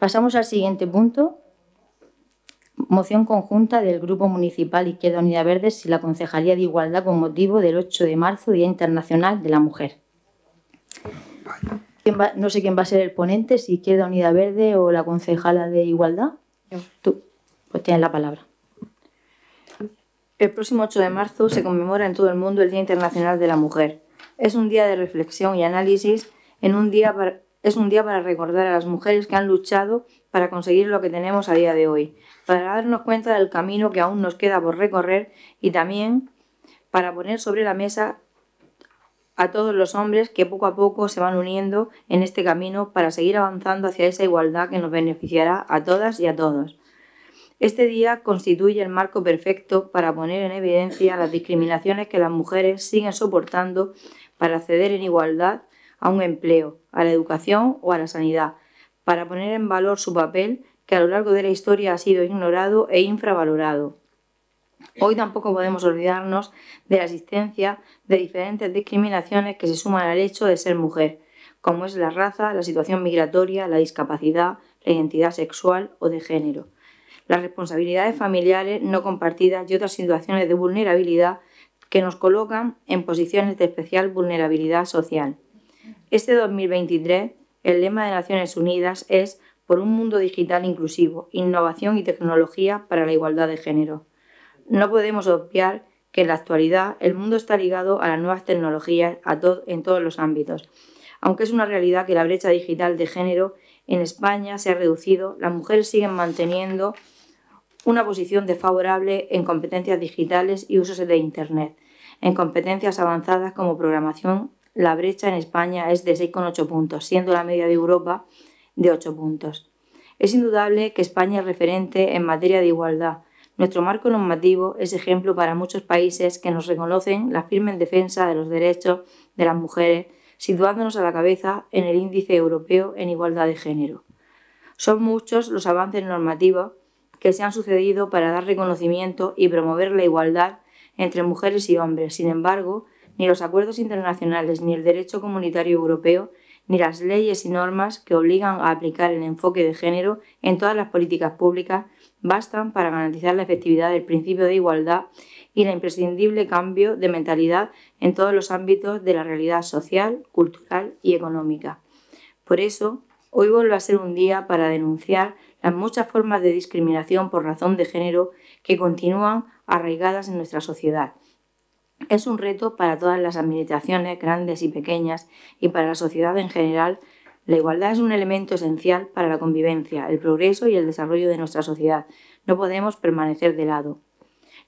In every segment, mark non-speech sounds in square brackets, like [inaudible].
Pasamos al siguiente punto. Moción conjunta del Grupo Municipal Izquierda Unida Verde y la Concejalía de Igualdad con motivo del 8 de marzo, Día Internacional de la Mujer. no sé quién va a ser el ponente, si Izquierda Unida Verde o la concejala de Igualdad. Tú, pues tienes la palabra. El próximo 8 de marzo se conmemora en todo el mundo el Día Internacional de la Mujer. Es un día de reflexión y análisis en un día para es un día para recordar a las mujeres que han luchado para conseguir lo que tenemos a día de hoy, para darnos cuenta del camino que aún nos queda por recorrer y también para poner sobre la mesa a todos los hombres que poco a poco se van uniendo en este camino para seguir avanzando hacia esa igualdad que nos beneficiará a todas y a todos. Este día constituye el marco perfecto para poner en evidencia las discriminaciones que las mujeres siguen soportando para acceder en igualdad a un empleo, a la educación o a la sanidad, para poner en valor su papel que a lo largo de la historia ha sido ignorado e infravalorado. Hoy tampoco podemos olvidarnos de la existencia de diferentes discriminaciones que se suman al hecho de ser mujer, como es la raza, la situación migratoria, la discapacidad, la identidad sexual o de género. Las responsabilidades familiares no compartidas y otras situaciones de vulnerabilidad que nos colocan en posiciones de especial vulnerabilidad social. Este 2023, el lema de Naciones Unidas es por un mundo digital inclusivo, innovación y tecnología para la igualdad de género. No podemos obviar que en la actualidad el mundo está ligado a las nuevas tecnologías en todos los ámbitos. Aunque es una realidad que la brecha digital de género en España se ha reducido, las mujeres siguen manteniendo una posición desfavorable en competencias digitales y usos de Internet, en competencias avanzadas como programación la brecha en España es de 6,8 puntos, siendo la media de Europa de 8 puntos. Es indudable que España es referente en materia de igualdad. Nuestro marco normativo es ejemplo para muchos países que nos reconocen la firme defensa de los derechos de las mujeres, situándonos a la cabeza en el índice europeo en igualdad de género. Son muchos los avances normativos que se han sucedido para dar reconocimiento y promover la igualdad entre mujeres y hombres. Sin embargo, ni los acuerdos internacionales, ni el derecho comunitario europeo, ni las leyes y normas que obligan a aplicar el enfoque de género en todas las políticas públicas bastan para garantizar la efectividad del principio de igualdad y el imprescindible cambio de mentalidad en todos los ámbitos de la realidad social, cultural y económica. Por eso, hoy vuelve a ser un día para denunciar las muchas formas de discriminación por razón de género que continúan arraigadas en nuestra sociedad es un reto para todas las administraciones, grandes y pequeñas, y para la sociedad en general. La igualdad es un elemento esencial para la convivencia, el progreso y el desarrollo de nuestra sociedad. No podemos permanecer de lado.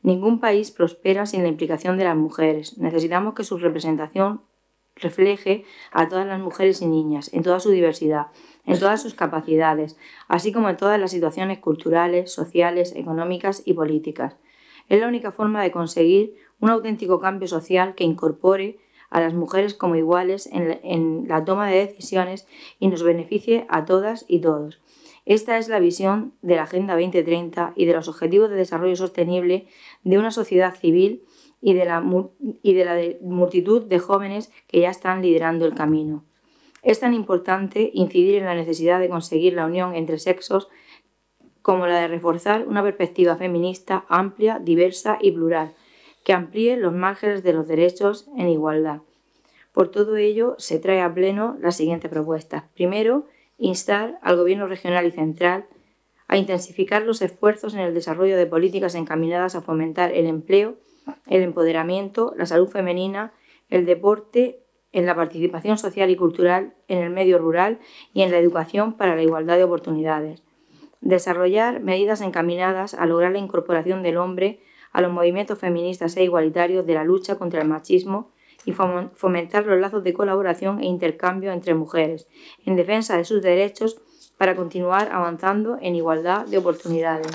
Ningún país prospera sin la implicación de las mujeres. Necesitamos que su representación refleje a todas las mujeres y niñas, en toda su diversidad, en todas sus capacidades, así como en todas las situaciones culturales, sociales, económicas y políticas. Es la única forma de conseguir un auténtico cambio social que incorpore a las mujeres como iguales en la, toma de decisiones y nos beneficie a todas y todos. Esta es la visión de la Agenda 2030 y de los Objetivos de Desarrollo Sostenible de una sociedad civil y de la, multitud de jóvenes que ya están liderando el camino. Es tan importante incidir en la necesidad de conseguir la unión entre sexos como la de reforzar una perspectiva feminista amplia, diversa y plural, que amplíe los márgenes de los derechos en igualdad. Por todo ello, se trae a pleno la siguiente propuesta... Primero, instar al Gobierno regional y central a intensificar los esfuerzos en el desarrollo de políticas encaminadas a fomentar el empleo, el empoderamiento, la salud femenina, el deporte, en la participación social y cultural en el medio rural y en la educación para la igualdad de oportunidades. Desarrollar medidas encaminadas a lograr la incorporación del hombre a los movimientos feministas e igualitarios de la lucha contra el machismo y fomentar los lazos de colaboración e intercambio entre mujeres en defensa de sus derechos para continuar avanzando en igualdad de oportunidades.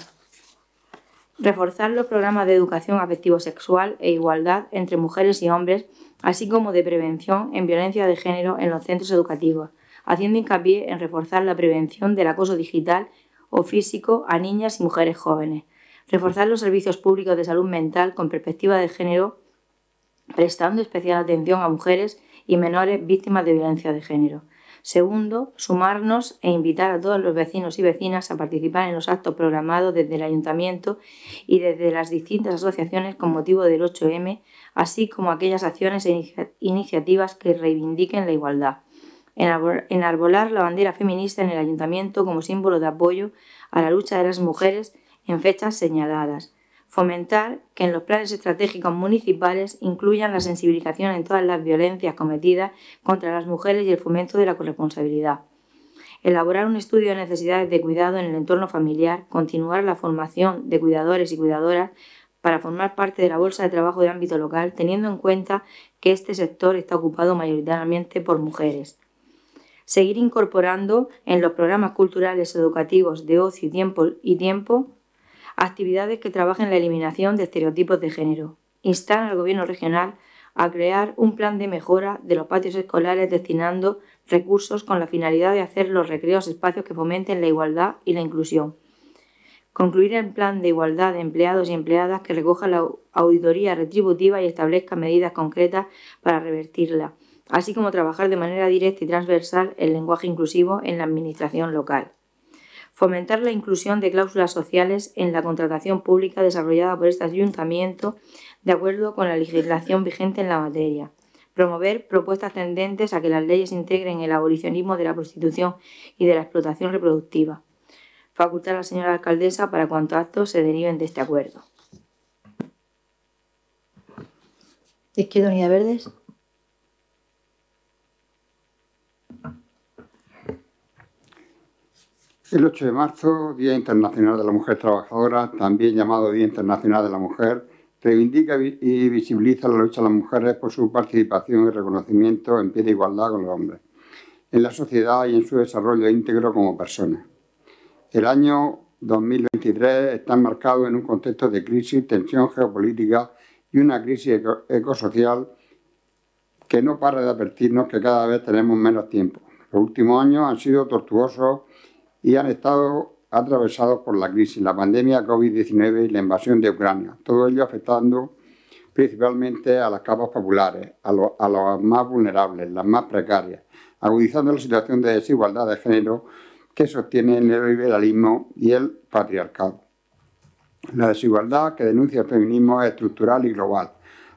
Reforzar los programas de educación afectivo-sexual e igualdad entre mujeres y hombres, así como de prevención en violencia de género en los centros educativos, haciendo hincapié en reforzar la prevención del acoso digital o físico a niñas y mujeres jóvenes, reforzar los servicios públicos de salud mental con perspectiva de género, prestando especial atención a mujeres y menores víctimas de violencia de género. Segundo, sumarnos e invitar a todos los vecinos y vecinas a participar en los actos programados desde el ayuntamiento y desde las distintas asociaciones con motivo del 8M, así como aquellas acciones e iniciativas que reivindiquen la igualdad. Enarbolar la bandera feminista en el ayuntamiento como símbolo de apoyo a la lucha de las mujeres en fechas señaladas. Fomentar que en los planes estratégicos municipales incluyan la sensibilización en todas las violencias cometidas contra las mujeres y el fomento de la corresponsabilidad elaborar un estudio de necesidades de cuidado en el entorno familiar, continuar la formación de cuidadores y cuidadoras para formar parte de la bolsa de trabajo de ámbito local, teniendo en cuenta que este sector está ocupado mayoritariamente por mujeres. Seguir incorporando en los programas culturales, educativos, de ocio y tiempo, y tiempo actividades que trabajen la eliminación de estereotipos de género. Instar al gobierno regional a crear un plan de mejora de los patios escolares destinando recursos con la finalidad de hacer los recreos espacios que fomenten la igualdad y la inclusión. Concluir el plan de igualdad de empleados y empleadas que recoja la auditoría retributiva y establezca medidas concretas para revertirla, así como trabajar de manera directa y transversal el lenguaje inclusivo en la administración local fomentar la inclusión de cláusulas sociales en la contratación pública desarrollada por este ayuntamiento de acuerdo con la legislación vigente en la materia, promover propuestas tendentes a que las leyes integren el abolicionismo de la prostitución y de la explotación reproductiva, facultar a la señora alcaldesa para cuanto actos se deriven de este acuerdo. Izquierda Unida Verdes. El 8 de marzo, Día Internacional de la Mujer Trabajadora, también llamado Día Internacional de la Mujer, reivindica y visibiliza la lucha de las mujeres por su participación y reconocimiento en pie de igualdad con los hombres, en la sociedad y en su desarrollo íntegro como personas. El año 2023 está marcado en un contexto de crisis, tensión geopolítica y una crisis ecosocial que no para de advertirnos que cada vez tenemos menos tiempo. Los últimos años han sido tortuosos y han estado atravesados por la crisis, la pandemia COVID-19 y la invasión de Ucrania, todo ello afectando principalmente a las capas populares, a, los las más vulnerables, las más precarias, agudizando la situación de desigualdad de género que sostiene el neoliberalismo y el patriarcado. La desigualdad que denuncia el feminismo es estructural y global,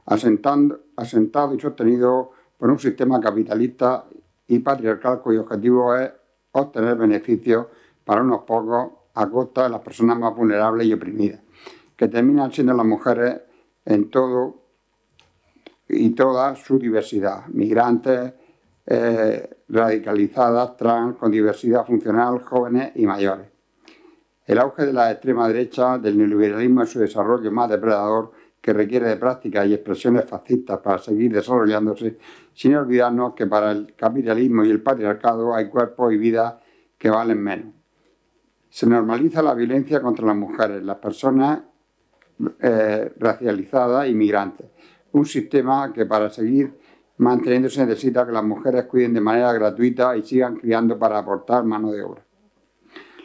asentando, asentado y sostenido por un sistema capitalista y patriarcal cuyo objetivo es obtener beneficios para unos pocos a costa de las personas más vulnerables y oprimidas, que terminan siendo las mujeres en todo y toda su diversidad, migrantes, eh, radicalizadas, trans, con diversidad funcional, jóvenes y mayores. El auge de la extrema derecha, del neoliberalismo en su desarrollo más depredador, que requiere de prácticas y expresiones fascistas para seguir desarrollándose, sin olvidarnos que para el capitalismo y el patriarcado hay cuerpos y vidas que valen menos. Se normaliza la violencia contra las mujeres, las personas eh, racializadas y migrantes. Un sistema que para seguir manteniéndose necesita que las mujeres cuiden de manera gratuita y sigan criando para aportar mano de obra.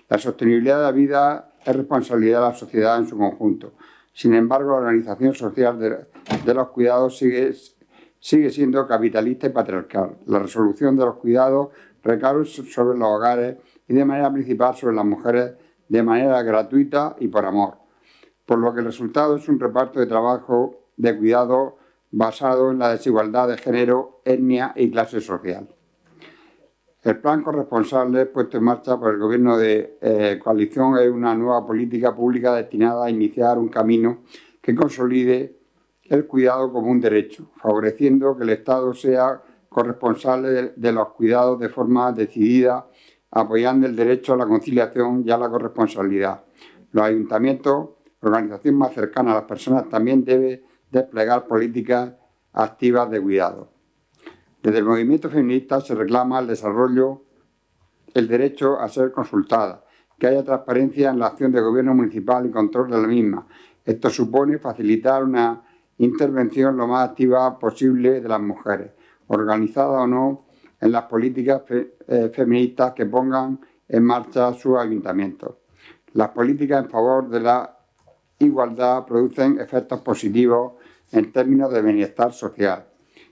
La sostenibilidad de la vida es responsabilidad de la sociedad en su conjunto. Sin embargo, la organización social de, los cuidados sigue, sigue siendo capitalista y patriarcal. La resolución de los cuidados recae sobre los hogares y de manera principal sobre las mujeres de manera gratuita y por amor, por lo que el resultado es un reparto de trabajo de cuidado basado en la desigualdad de género, etnia y clase social. El plan corresponsable puesto en marcha por el Gobierno de eh, coalición es una nueva política pública destinada a iniciar un camino que consolide el cuidado como un derecho, favoreciendo que el Estado sea corresponsable de los cuidados de forma decidida apoyando el derecho a la conciliación y a la corresponsabilidad. Los ayuntamientos, organización más cercana a las personas, también debe desplegar políticas activas de cuidado. Desde el movimiento feminista se reclama el desarrollo, el derecho a ser consultada, que haya transparencia en la acción del gobierno municipal y control de la misma. Esto supone facilitar una intervención lo más activa posible de las mujeres, organizada o no en las políticas eh, feministas que pongan en marcha sus ayuntamientos. Las políticas en favor de la igualdad producen efectos positivos en términos de bienestar social,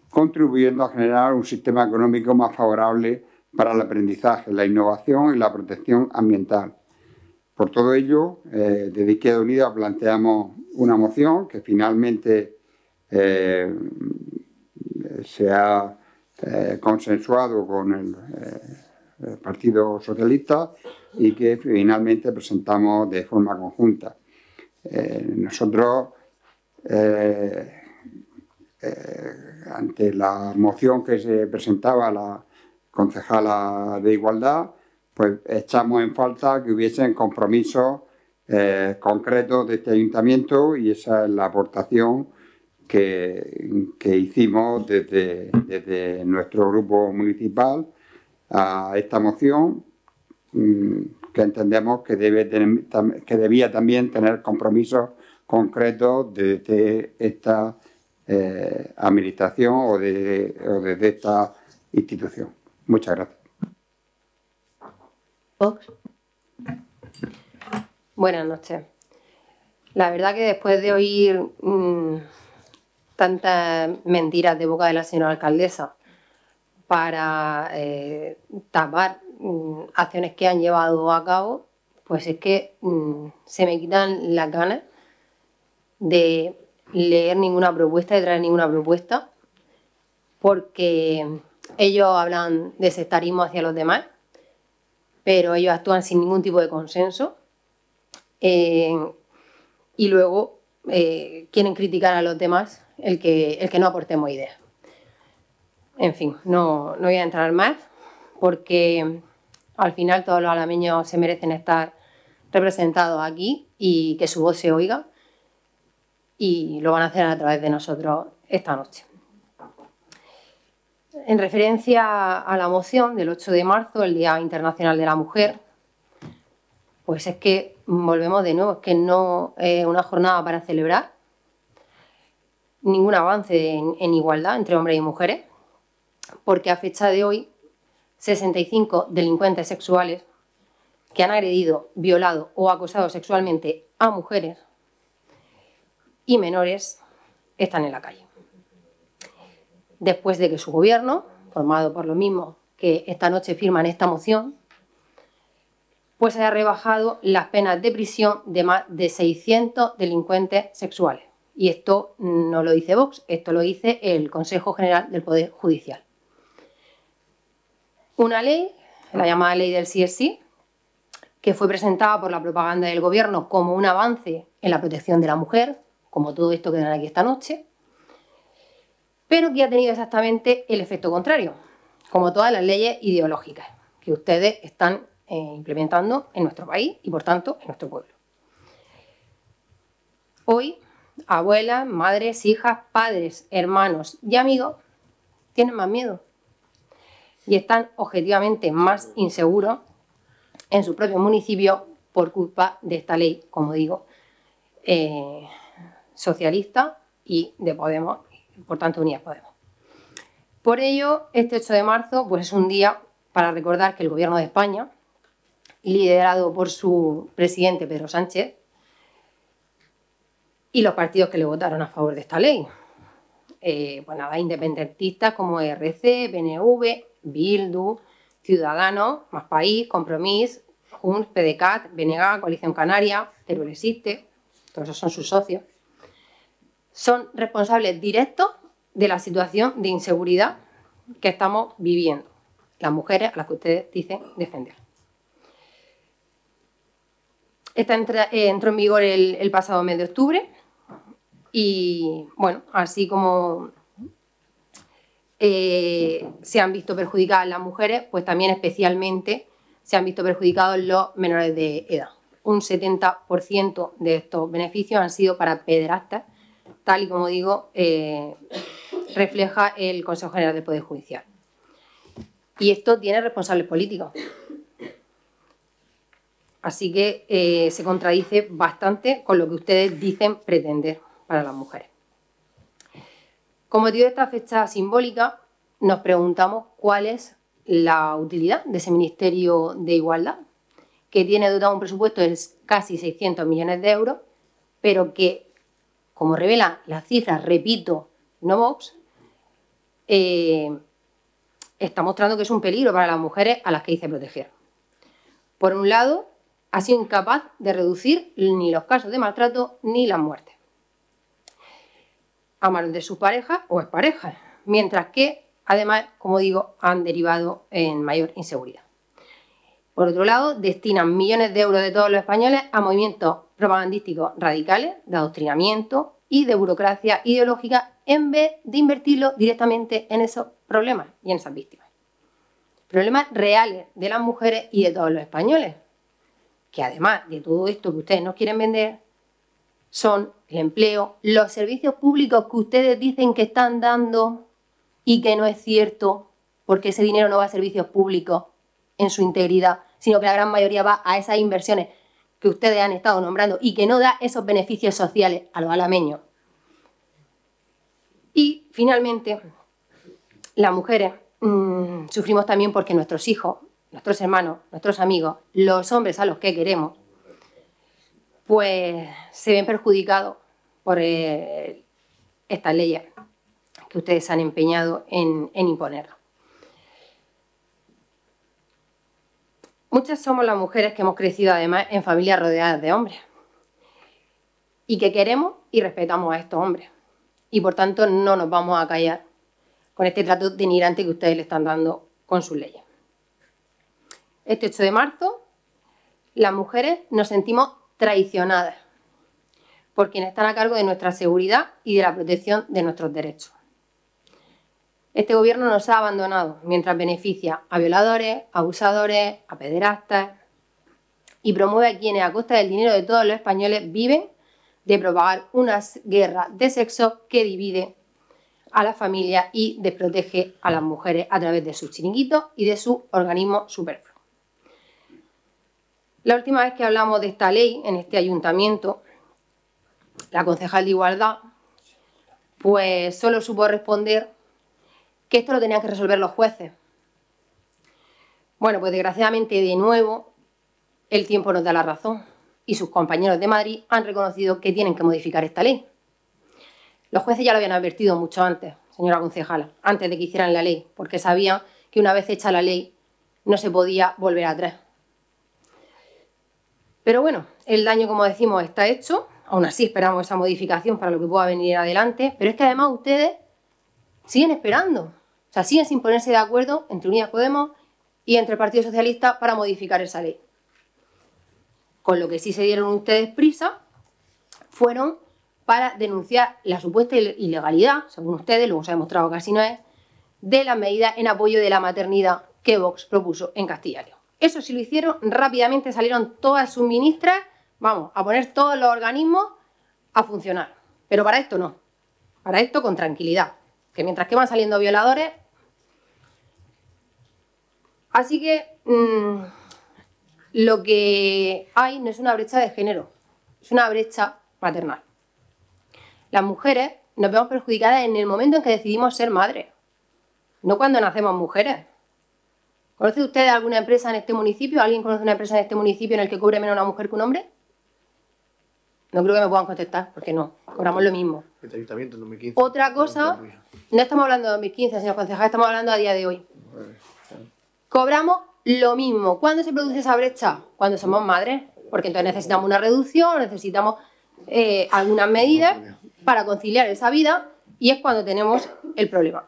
contribuyendo a generar un sistema económico más favorable para el aprendizaje, la innovación y la protección ambiental. Por todo ello, eh, desde Izquierda Unida planteamos una moción que finalmente eh, se ha eh, consensuado con eh, el, Partido Socialista y que finalmente presentamos de forma conjunta. Eh, nosotros, ante la moción que se presentaba la concejala de Igualdad, pues echamos en falta que hubiesen compromisos concretos de este ayuntamiento y esa es la aportación que, hicimos desde, desde, nuestro grupo municipal a esta moción mm, que entendemos que, debe que debía también tener compromisos concretos desde esta eh, administración o, desde esta institución. Muchas gracias. Buenas noches. La verdad que después de oír mm, tantas mentiras de boca de la señora alcaldesa para eh, tapar mm, acciones que han llevado a cabo, pues es que mm, se me quitan las ganas de leer ninguna propuesta, de traer ninguna propuesta, porque ellos hablan de sectarismo hacia los demás, pero ellos actúan sin ningún tipo de consenso. Eh, y luego eh, quieren criticar a los demás el que, el que no aportemos ideas. En fin, no voy a entrar más porque al final todos los alameños se merecen estar representados aquí y que su voz se oiga y lo van a hacer a través de nosotros esta noche. En referencia a la moción del 8 de marzo, el Día Internacional de la Mujer, pues es que volvemos de nuevo, es que no es una jornada para celebrar ningún avance en, igualdad entre hombres y mujeres, porque a fecha de hoy 65 delincuentes sexuales que han agredido, violado o acosado sexualmente a mujeres y menores están en la calle. Después de que su gobierno, formado por lo mismo que esta noche firman esta moción, pues se ha rebajado las penas de prisión de más de 600 delincuentes sexuales. Y esto no lo dice Vox, esto lo dice el Consejo General del Poder Judicial. Una ley, la llamada ley del CSI, que fue presentada por la propaganda del gobierno como un avance en la protección de la mujer, como todo esto que dan aquí esta noche, pero que ha tenido exactamente el efecto contrario, como todas las leyes ideológicas que ustedes están eh, implementando en nuestro país y por tanto en nuestro pueblo. Hoy, abuelas, madres, hijas, padres, hermanos y amigos tienen más miedo y están objetivamente más inseguros en su propio municipio por culpa de esta ley, como digo, eh, socialista y de Podemos, por tanto Unidas Podemos. Por ello, este 8 de marzo pues, es un día para recordar que el Gobierno de España liderado por su presidente Pedro Sánchez, y los partidos que le votaron a favor de esta ley. bueno, eh, pues nada, independentistas como ERC, BNV, Bildu, Ciudadanos, Más País, Compromís, Junts, PDCAT, BNG, Coalición Canaria, Teruel Existe, todos esos son sus socios, son responsables directos de la situación de inseguridad que estamos viviendo, las mujeres a las que ustedes dicen defender. Esta eh, entró en vigor el, pasado mes de octubre y, bueno, así como eh, se han visto perjudicadas las mujeres, pues también especialmente se han visto perjudicados los menores de edad. Un 70% de estos beneficios han sido para pederastas, tal y como digo, eh, refleja el Consejo General del Poder Judicial. Y esto tiene responsables políticos. Así que eh, se contradice bastante con lo que ustedes dicen pretender para las mujeres. Como motivo de esta fecha simbólica, nos preguntamos cuál es la utilidad de ese Ministerio de Igualdad, que tiene dotado un presupuesto de casi 600 millones de euros, pero que, como revela las cifras, repito, no Vox, eh, está mostrando que es un peligro para las mujeres a las que dice proteger. Por un lado, ha sido incapaz de reducir ni los casos de maltrato ni las muertes a manos de sus parejas o exparejas, mientras que, además, como digo, han derivado en mayor inseguridad. Por otro lado, destinan millones de euros de todos los españoles a movimientos propagandísticos radicales, de adoctrinamiento y de burocracia ideológica, en vez de invertirlo directamente en esos problemas y en esas víctimas. Problemas reales de las mujeres y de todos los españoles, que además de todo esto que ustedes nos quieren vender, son el empleo, los servicios públicos que ustedes dicen que están dando y que no es cierto, porque ese dinero no va a servicios públicos en su integridad, sino que la gran mayoría va a esas inversiones que ustedes han estado nombrando y que no da esos beneficios sociales a los alameños. Y finalmente, las mujeres mm, sufrimos también porque nuestros hijos nuestros hermanos, nuestros amigos, los hombres a los que queremos, pues se ven perjudicados por eh, esta estas leyes que ustedes han empeñado en, en imponer. Muchas somos las mujeres que hemos crecido además en familias rodeadas de hombres y que queremos y respetamos a estos hombres. Y por tanto no nos vamos a callar con este trato denigrante que ustedes le están dando con sus leyes este 8 de marzo, las mujeres nos sentimos traicionadas por quienes están a cargo de nuestra seguridad y de la protección de nuestros derechos. Este gobierno nos ha abandonado mientras beneficia a violadores, abusadores, a pederastas y promueve a quienes a costa del dinero de todos los españoles viven de propagar una guerra de sexo que divide a la familia y desprotege a las mujeres a través de sus chiringuitos y de su organismo superfluos. La última vez que hablamos de esta ley en este ayuntamiento, la concejal de Igualdad, pues solo supo responder que esto lo tenían que resolver los jueces. Bueno, pues desgraciadamente de nuevo el tiempo nos da la razón y sus compañeros de Madrid han reconocido que tienen que modificar esta ley. Los jueces ya lo habían advertido mucho antes, señora concejala, antes de que hicieran la ley, porque sabían que una vez hecha la ley no se podía volver atrás. Pero bueno, el daño, como decimos, está hecho. Aún así esperamos esa modificación para lo que pueda venir adelante. Pero es que además ustedes siguen esperando. O sea, siguen sin ponerse de acuerdo entre Unidas Podemos y entre el Partido Socialista para modificar esa ley. Con lo que sí se dieron ustedes prisa fueron para denunciar la supuesta ilegalidad, según ustedes, luego se ha demostrado que así no es, de la medida en apoyo de la maternidad que Vox propuso en Castilla y León. Eso si lo hicieron, rápidamente salieron todas sus ministras, vamos, a poner todos los organismos a funcionar. Pero para esto no, para esto con tranquilidad, que mientras que van saliendo violadores... Así que mm, lo que hay no es una brecha de género, es una brecha maternal. Las mujeres nos vemos perjudicadas en el momento en que decidimos ser madres, no cuando nacemos mujeres. ¿Conoce usted alguna empresa en este municipio? ¿Alguien conoce una empresa en este municipio en el que cobre menos una mujer que un hombre? No creo que me puedan contestar, porque no, cobramos lo mismo. Otra cosa, no estamos hablando de 2015, señor concejal, estamos hablando a día de hoy. Cobramos lo mismo. ¿Cuándo se produce esa brecha? Cuando somos madres, porque entonces necesitamos una reducción, necesitamos eh, algunas medidas para conciliar esa vida y es cuando tenemos el problema.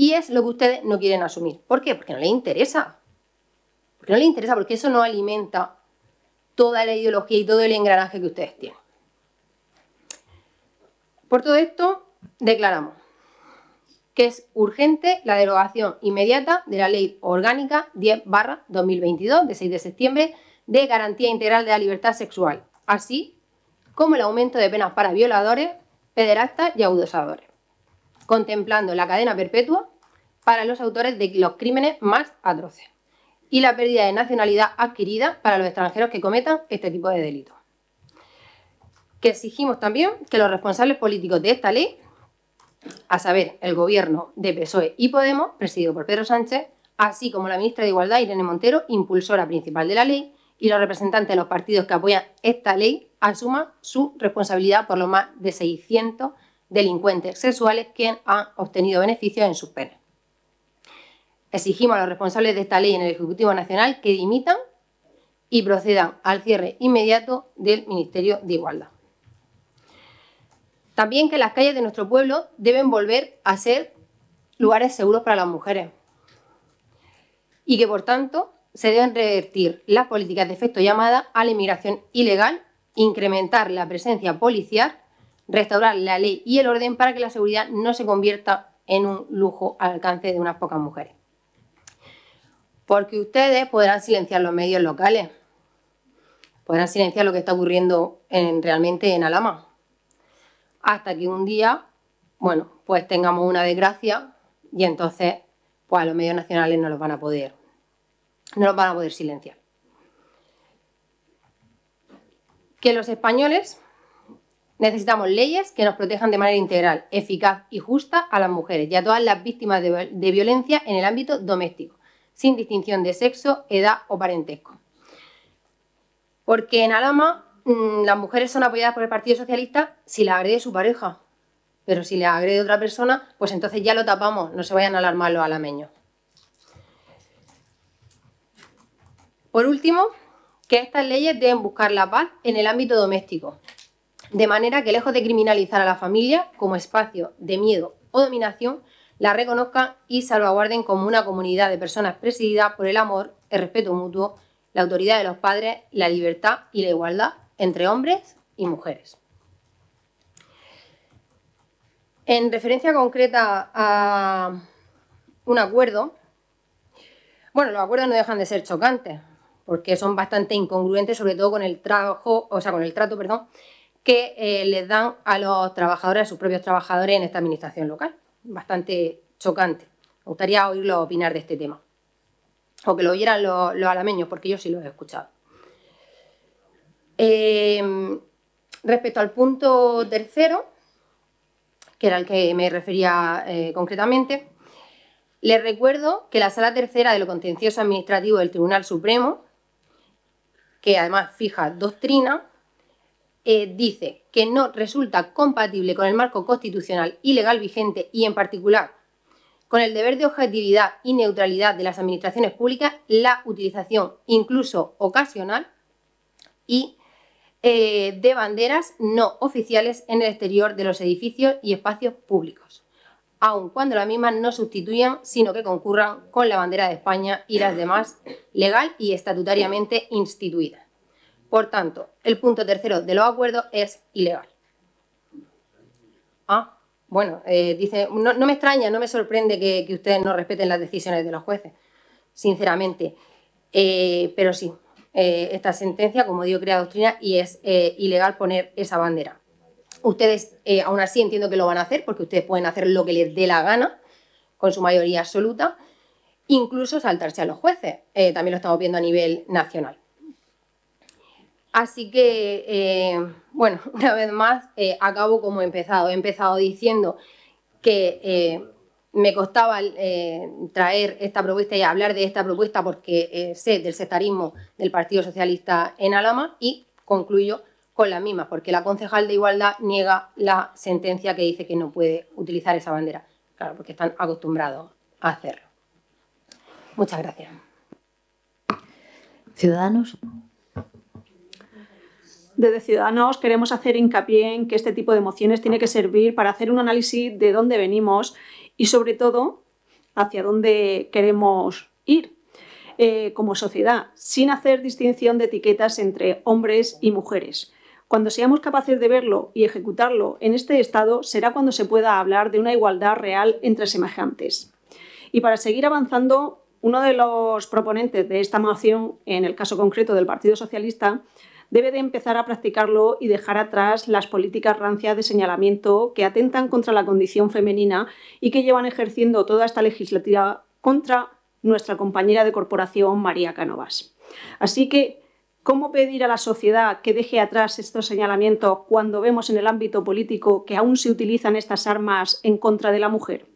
Y es lo que ustedes no quieren asumir. ¿Por qué? Porque no les interesa. Porque no les interesa, porque eso no alimenta toda la ideología y todo el engranaje que ustedes tienen. Por todo esto, declaramos que es urgente la derogación inmediata de la Ley Orgánica 10 2022 de 6 de septiembre de garantía integral de la libertad sexual, así como el aumento de penas para violadores, pederastas y abusadores contemplando la cadena perpetua para los autores de los crímenes más atroces y la pérdida de nacionalidad adquirida para los extranjeros que cometan este tipo de delitos. Que exigimos también que los responsables políticos de esta ley, a saber, el gobierno de PSOE y Podemos, presidido por Pedro Sánchez, así como la ministra de Igualdad, Irene Montero, impulsora principal de la ley, y los representantes de los partidos que apoyan esta ley, asuman su responsabilidad por lo más de 600 delincuentes sexuales quien han obtenido beneficios en sus penas. Exigimos a los responsables de esta ley en el Ejecutivo Nacional que dimitan y procedan al cierre inmediato del Ministerio de Igualdad. También que las calles de nuestro pueblo deben volver a ser lugares seguros para las mujeres y que, por tanto, se deben revertir las políticas de efecto llamada a la inmigración ilegal, incrementar la presencia policial restaurar la ley y el orden para que la seguridad no se convierta en un lujo al alcance de unas pocas mujeres. Porque ustedes podrán silenciar los medios locales, podrán silenciar lo que está ocurriendo en, realmente en Alama, hasta que un día, bueno, pues tengamos una desgracia y entonces pues los medios nacionales no los van a poder, no los van a poder silenciar. Que los españoles Necesitamos leyes que nos protejan de manera integral, eficaz y justa a las mujeres y a todas las víctimas de, violencia en el ámbito doméstico, sin distinción de sexo, edad o parentesco. Porque en Alama mm, las mujeres son apoyadas por el Partido Socialista si la agrede su pareja. Pero si le agrede otra persona, pues entonces ya lo tapamos, no se vayan a alarmar los alameños. Por último, que estas leyes deben buscar la paz en el ámbito doméstico, de manera que lejos de criminalizar a la familia como espacio de miedo o dominación, la reconozcan y salvaguarden como una comunidad de personas presidida por el amor, el respeto mutuo, la autoridad de los padres, la libertad y la igualdad entre hombres y mujeres. En referencia concreta a un acuerdo, bueno, los acuerdos no dejan de ser chocantes, porque son bastante incongruentes, sobre todo con el trabajo, o sea, con el trato, perdón, que eh, les dan a los trabajadores, a sus propios trabajadores en esta administración local. Bastante chocante. Me gustaría oírlo opinar de este tema. O que lo oyeran los, alameños, porque yo sí lo he escuchado. Eh, respecto al punto tercero, que era el que me refería eh, concretamente, les recuerdo que la sala tercera de lo contencioso administrativo del Tribunal Supremo, que además fija doctrina, eh, dice que no resulta compatible con el marco constitucional y legal vigente y en particular con el deber de objetividad y neutralidad de las administraciones públicas la utilización, incluso ocasional, y eh, de banderas no oficiales en el exterior de los edificios y espacios públicos, aun cuando las mismas no sustituyan, sino que concurran con la bandera de España y las demás legal y estatutariamente instituidas. Por tanto, el punto tercero de los acuerdos es ilegal. Ah, bueno, eh, dice, no, me extraña, no me sorprende que, ustedes no respeten las decisiones de los jueces, sinceramente. Eh, pero sí, eh, esta sentencia, como digo, crea doctrina y es ilegal poner esa bandera. Ustedes, aún así, entiendo que lo van a hacer, porque ustedes pueden hacer lo que les dé la gana, con su mayoría absoluta, incluso saltarse a los jueces. también lo estamos viendo a nivel nacional. Así que, eh, bueno, [laughs] una vez más, eh, acabo como he empezado. He empezado diciendo que eh, me costaba traer esta propuesta y hablar de esta propuesta porque sé del sectarismo del Partido Socialista en Alama y concluyo con la misma, porque la concejal de Igualdad niega la sentencia que dice que no puede utilizar esa bandera. Claro, porque están acostumbrados a hacerlo. Muchas gracias. Ciudadanos desde Ciudadanos ah, queremos hacer hincapié en que este tipo de mociones tiene que servir para hacer un análisis de dónde venimos y sobre todo hacia dónde queremos ir eh, como sociedad, sin hacer distinción de etiquetas entre hombres y mujeres. Cuando seamos capaces de verlo y ejecutarlo en este estado, será cuando se pueda hablar de una igualdad real entre semejantes. Y para seguir avanzando, uno de los proponentes de esta moción, en el caso concreto del Partido Socialista, debe de empezar a practicarlo y dejar atrás las políticas rancias de señalamiento que atentan contra la condición femenina y que llevan ejerciendo toda esta legislatura contra nuestra compañera de corporación María Canovas. Así que, ¿cómo pedir a la sociedad que deje atrás estos señalamientos cuando vemos en el ámbito político que aún se utilizan estas armas en contra de la mujer?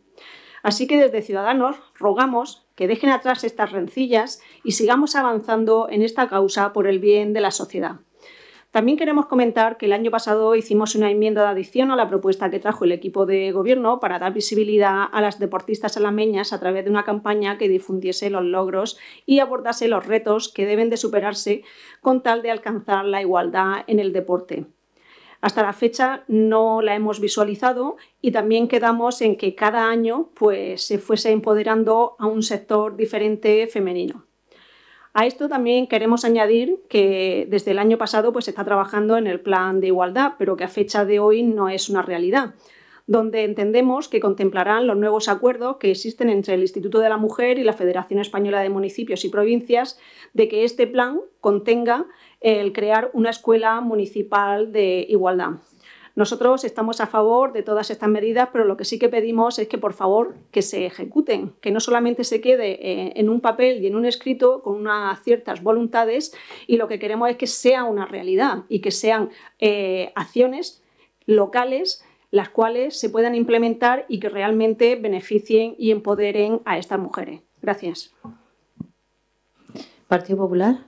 Así que desde Ciudadanos rogamos que dejen atrás estas rencillas y sigamos avanzando en esta causa por el bien de la sociedad. También queremos comentar que el año pasado hicimos una enmienda de adición a la propuesta que trajo el equipo de gobierno para dar visibilidad a las deportistas alameñas a través de una campaña que difundiese los logros y abordase los retos que deben de superarse con tal de alcanzar la igualdad en el deporte. Hasta la fecha no la hemos visualizado y también quedamos en que cada año pues, se fuese empoderando a un sector diferente femenino. A esto también queremos añadir que desde el año pasado pues, se está trabajando en el plan de igualdad, pero que a fecha de hoy no es una realidad donde entendemos que contemplarán los nuevos acuerdos que existen entre el Instituto de la Mujer y la Federación Española de Municipios y Provincias de que este plan contenga el crear una escuela municipal de igualdad. Nosotros estamos a favor de todas estas medidas, pero lo que sí que pedimos es que, por favor, que se ejecuten, que no solamente se quede eh, en un papel y en un escrito con unas ciertas voluntades y lo que queremos es que sea una realidad y que sean eh, acciones locales las cuales se puedan implementar y que realmente beneficien y empoderen a estas mujeres. Gracias. Partido Popular.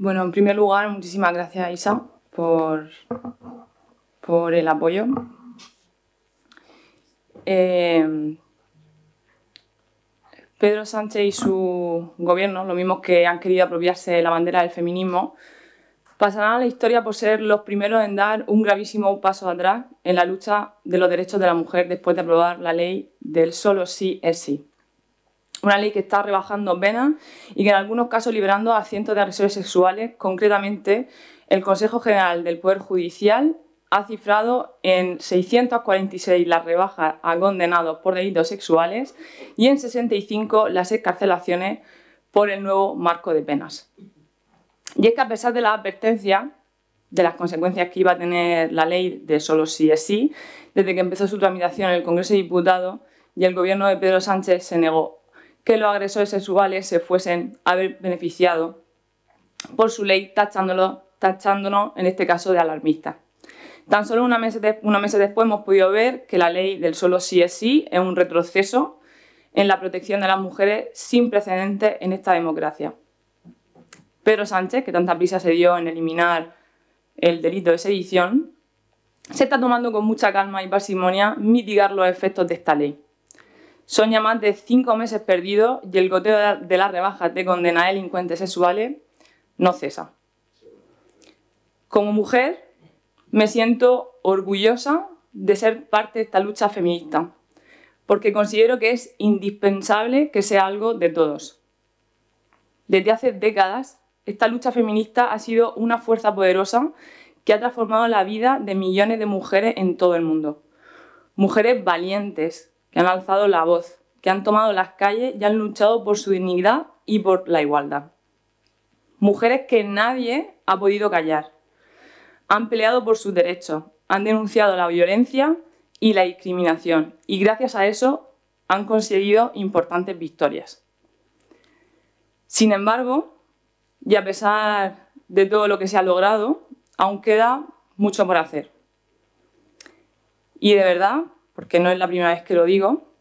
Bueno, en primer lugar, muchísimas gracias Isa por, por el apoyo. Eh, Pedro Sánchez y su gobierno, los mismos que han querido apropiarse de la bandera del feminismo, pasarán a la historia por ser los primeros en dar un gravísimo paso atrás en la lucha de los derechos de la mujer después de aprobar la ley del solo sí es sí una ley que está rebajando penas y que en algunos casos liberando a cientos de agresores sexuales. Concretamente, el Consejo General del Poder Judicial ha cifrado en 646 las rebajas a condenados por delitos sexuales y en 65 las excarcelaciones por el nuevo marco de penas. Y es que a pesar de la advertencia de las consecuencias que iba a tener la ley de solo sí es sí, desde que empezó su tramitación en el Congreso de Diputados y el gobierno de Pedro Sánchez se negó que los agresores sexuales se fuesen a haber beneficiado por su ley, tachándolo, tachándonos en este caso de alarmista. Tan solo unos meses una mes después hemos podido ver que la ley del solo sí es sí es un retroceso en la protección de las mujeres sin precedentes en esta democracia. Pero Sánchez, que tanta prisa se dio en eliminar el delito de sedición, se está tomando con mucha calma y parsimonia mitigar los efectos de esta ley. Son ya más de cinco meses perdidos y el goteo de las rebajas de condena a delincuentes sexuales no cesa. Como mujer, me siento orgullosa de ser parte de esta lucha feminista, porque considero que es indispensable que sea algo de todos. Desde hace décadas, esta lucha feminista ha sido una fuerza poderosa que ha transformado la vida de millones de mujeres en todo el mundo. Mujeres valientes, que han alzado la voz, que han tomado las calles y han luchado por su dignidad y por la igualdad. Mujeres que nadie ha podido callar. Han peleado por sus derechos, han denunciado la violencia y la discriminación y gracias a eso han conseguido importantes victorias. Sin embargo, y a pesar de todo lo que se ha logrado, aún queda mucho por hacer. Y de verdad porque no es la primera vez que lo digo,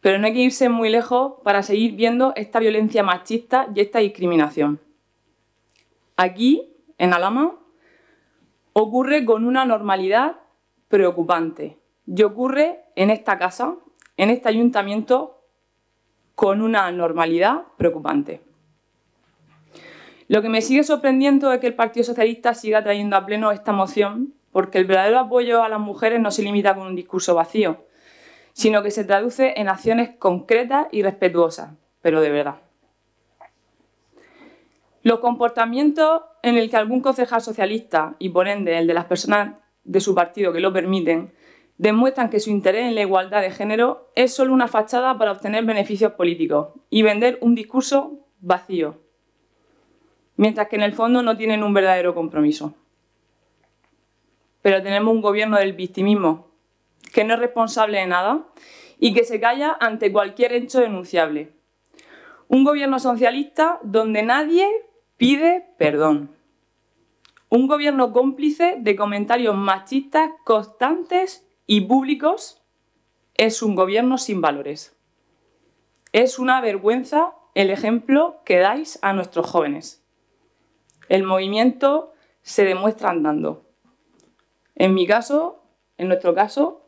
pero no hay que irse muy lejos para seguir viendo esta violencia machista y esta discriminación. Aquí, en Alama, ocurre con una normalidad preocupante y ocurre en esta casa, en este ayuntamiento, con una normalidad preocupante. Lo que me sigue sorprendiendo es que el Partido Socialista siga trayendo a pleno esta moción porque el verdadero apoyo a las mujeres no se limita con un discurso vacío, sino que se traduce en acciones concretas y respetuosas, pero de verdad. Los comportamientos en el que algún concejal socialista, y por ende el de las personas de su partido que lo permiten, demuestran que su interés en la igualdad de género es solo una fachada para obtener beneficios políticos y vender un discurso vacío, mientras que en el fondo no tienen un verdadero compromiso pero tenemos un gobierno del victimismo, que no es responsable de nada y que se calla ante cualquier hecho denunciable. Un gobierno socialista donde nadie pide perdón. Un gobierno cómplice de comentarios machistas constantes y públicos es un gobierno sin valores. Es una vergüenza el ejemplo que dais a nuestros jóvenes. El movimiento se demuestra andando en mi caso, en nuestro caso.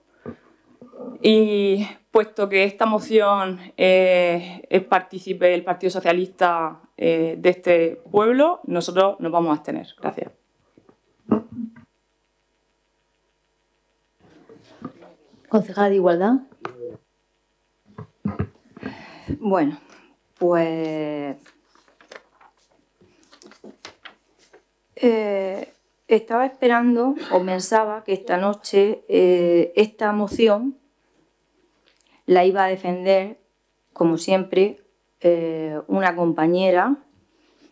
Y puesto que esta moción es partícipe del Partido Socialista eh, de este pueblo, nosotros nos vamos a abstener. Gracias. Concejala de Igualdad. Bueno, pues... Eh, estaba esperando o pensaba que esta noche eh, esta moción la iba a defender, como siempre, eh, una compañera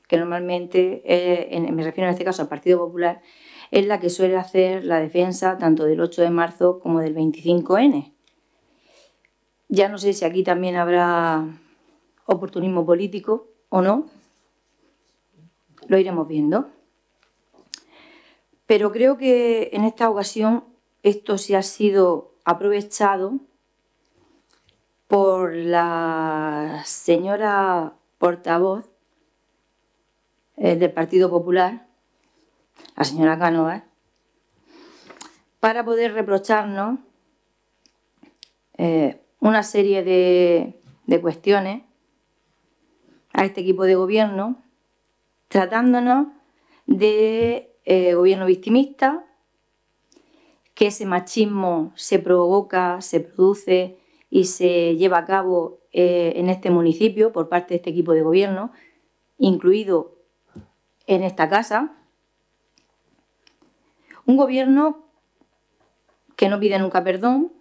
que normalmente, eh, me refiero en este caso al Partido Popular, es la que suele hacer la defensa tanto del 8 de marzo como del 25N. Ya no sé si aquí también habrá oportunismo político o no. Lo iremos viendo. Pero creo que en esta ocasión esto se ha sido aprovechado por la señora portavoz eh, del Partido Popular, la señora Cánova, para poder reprocharnos eh, una serie de cuestiones a este equipo de gobierno, tratándonos de eh, gobierno victimista, que ese machismo se provoca, se produce y se lleva a cabo eh, en este municipio por parte de este equipo de gobierno, incluido en esta casa. Un gobierno que no pide nunca perdón,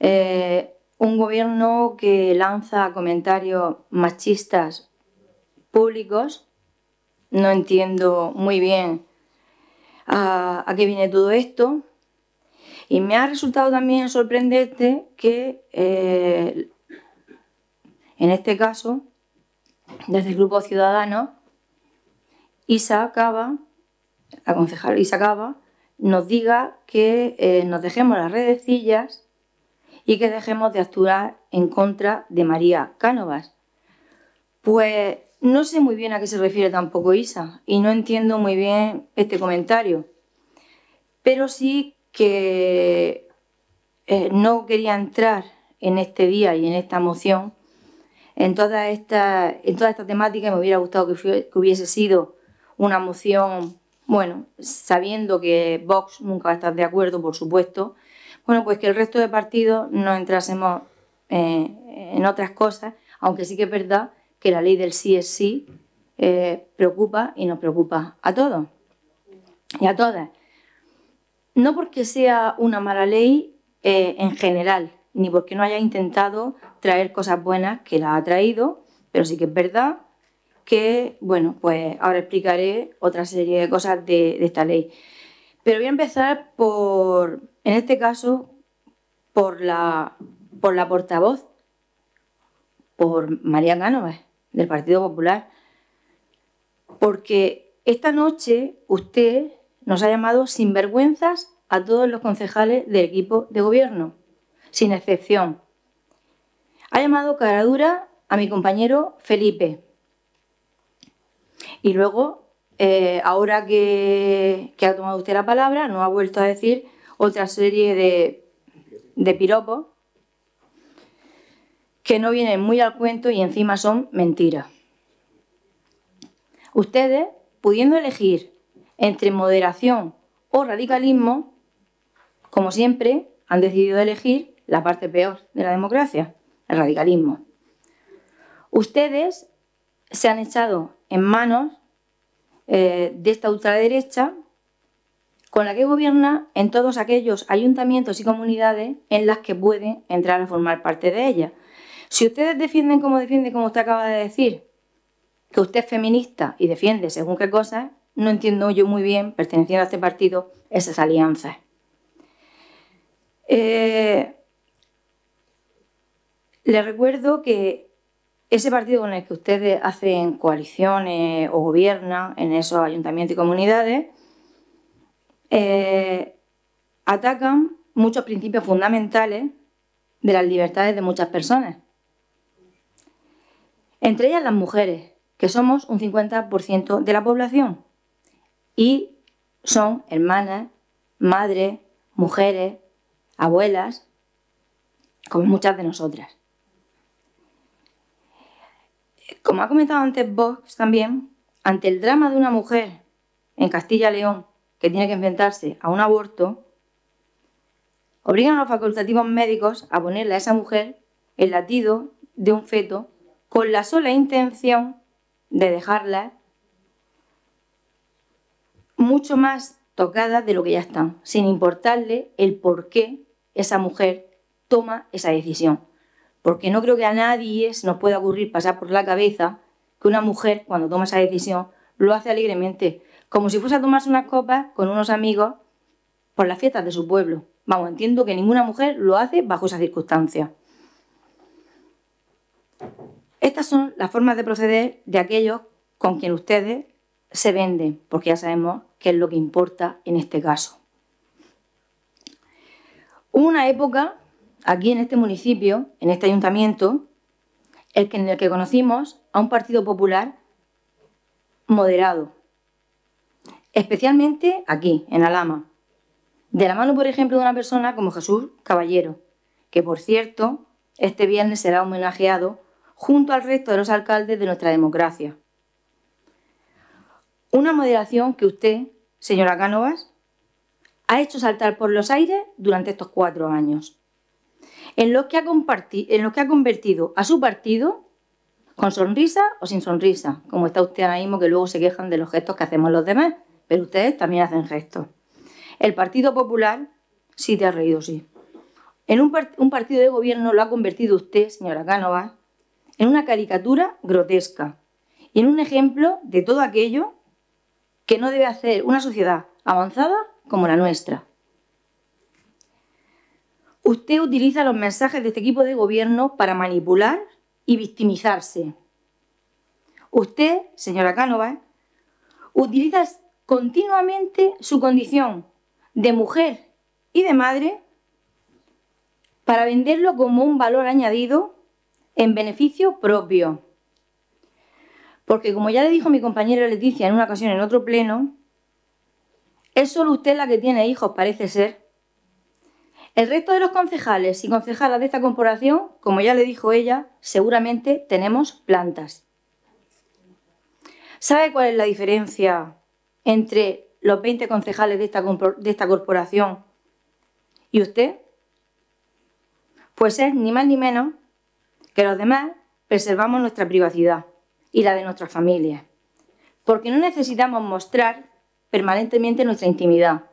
eh, un gobierno que lanza comentarios machistas públicos no entiendo muy bien ah, a, qué viene todo esto. Y me ha resultado también sorprendente que eh, en este caso, desde el Grupo Ciudadano, Isa Cava, la concejal Isa acaba nos diga que eh, nos dejemos las redecillas y que dejemos de actuar en contra de María Cánovas. Pues no sé muy bien a qué se refiere tampoco Isa y no entiendo muy bien este comentario, pero sí que eh, no quería entrar en este día y en esta moción en toda esta, en toda esta temática me hubiera gustado que, hubiese sido una moción, bueno, sabiendo que Vox nunca va a estar de acuerdo, por supuesto, bueno, pues que el resto de partidos no entrásemos eh, en otras cosas, aunque sí que es verdad que la ley del sí es sí eh, preocupa y nos preocupa a todos y a todas. No porque sea una mala ley eh, en general, ni porque no haya intentado traer cosas buenas que la ha traído, pero sí que es verdad que, bueno, pues ahora explicaré otra serie de cosas de, esta ley. Pero voy a empezar por, en este caso, por la, por la portavoz, por María Cánovas del Partido Popular, porque esta noche usted nos ha llamado sinvergüenzas a todos los concejales del equipo de gobierno, sin excepción. Ha llamado caradura a mi compañero Felipe. Y luego, eh, ahora que, ha tomado usted la palabra, nos ha vuelto a decir otra serie de piropos que no vienen muy al cuento y encima son mentiras. Ustedes, pudiendo elegir entre moderación o radicalismo, como siempre, han decidido elegir la parte peor de la democracia, el radicalismo. Ustedes se han echado en manos eh, de esta ultraderecha con la que gobierna en todos aquellos ayuntamientos y comunidades en las que puede entrar a formar parte de ella, si ustedes defienden como defienden, como usted acaba de decir, que usted es feminista y defiende según qué cosas, no entiendo yo muy bien, perteneciendo a este partido, esas alianzas. Eh, les recuerdo que ese partido con el que ustedes hacen coaliciones o gobiernan en esos ayuntamientos y comunidades, eh, atacan muchos principios fundamentales de las libertades de muchas personas entre ellas las mujeres, que somos un 50% de la población. Y son hermanas, madres, mujeres, abuelas, como muchas de nosotras. Como ha comentado antes Vox también, ante el drama de una mujer en Castilla León que tiene que enfrentarse a un aborto, obligan a los facultativos médicos a ponerle a esa mujer el latido de un feto con la sola intención de dejarlas mucho más tocadas de lo que ya están, sin importarle el por qué esa mujer toma esa decisión. Porque no creo que a nadie se nos pueda ocurrir pasar por la cabeza que una mujer cuando toma esa decisión lo hace alegremente, como si fuese a tomarse unas copas con unos amigos por las fiestas de su pueblo. Vamos, entiendo que ninguna mujer lo hace bajo esas circunstancias. Estas son las formas de proceder de aquellos con quien ustedes se venden, porque ya sabemos qué es lo que importa en este caso. Hubo una época aquí en este municipio, en este ayuntamiento, en el que conocimos a un Partido Popular moderado, especialmente aquí, en Alama, de la mano, por ejemplo, de una persona como Jesús Caballero, que por cierto, este viernes será homenajeado junto al resto de los alcaldes de nuestra democracia. Una moderación que usted, señora Cánovas, ha hecho saltar por los aires durante estos cuatro años, en los que ha, en que ha convertido a su partido con sonrisa o sin sonrisa, como está usted ahora mismo que luego se quejan de los gestos que hacemos los demás, pero ustedes también hacen gestos. El Partido Popular sí te ha reído, sí. En un, un partido de gobierno lo ha convertido usted, señora Cánovas, en una caricatura grotesca y en un ejemplo de todo aquello que no debe hacer una sociedad avanzada como la nuestra. Usted utiliza los mensajes de este equipo de gobierno para manipular y victimizarse. Usted, señora Cánovas, utiliza continuamente su condición de mujer y de madre para venderlo como un valor añadido en beneficio propio. Porque como ya le dijo mi compañera Leticia en una ocasión en otro pleno, es solo usted la que tiene hijos, parece ser. El resto de los concejales y concejalas de esta corporación, como ya le dijo ella, seguramente tenemos plantas. ¿Sabe cuál es la diferencia entre los 20 concejales de esta, de esta corporación y usted? Pues es ni más ni menos que los demás preservamos nuestra privacidad y la de nuestras familias, porque no necesitamos mostrar permanentemente nuestra intimidad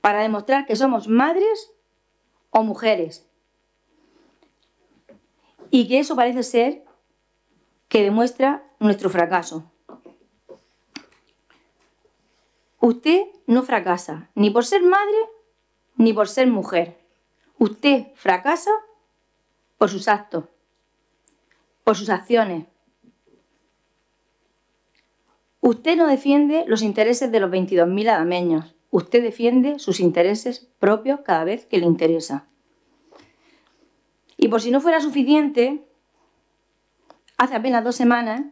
para demostrar que somos madres o mujeres. Y que eso parece ser que demuestra nuestro fracaso. Usted no fracasa, ni por ser madre, ni por ser mujer. Usted fracasa por sus actos, por sus acciones. Usted no defiende los intereses de los 22.000 adameños. Usted defiende sus intereses propios cada vez que le interesa. Y por si no fuera suficiente, hace apenas dos semanas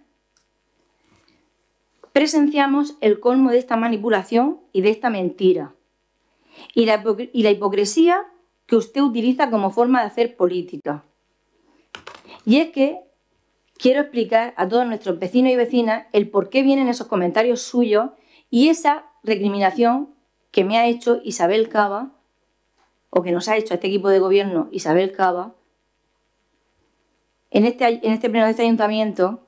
presenciamos el colmo de esta manipulación y de esta mentira y la, y la hipocresía que usted utiliza como forma de hacer política. Y es que quiero explicar a todos nuestros vecinos y vecinas el por qué vienen esos comentarios suyos y esa recriminación que me ha hecho Isabel Cava, o que nos ha hecho este equipo de gobierno Isabel Cava, en este, en este pleno de este ayuntamiento,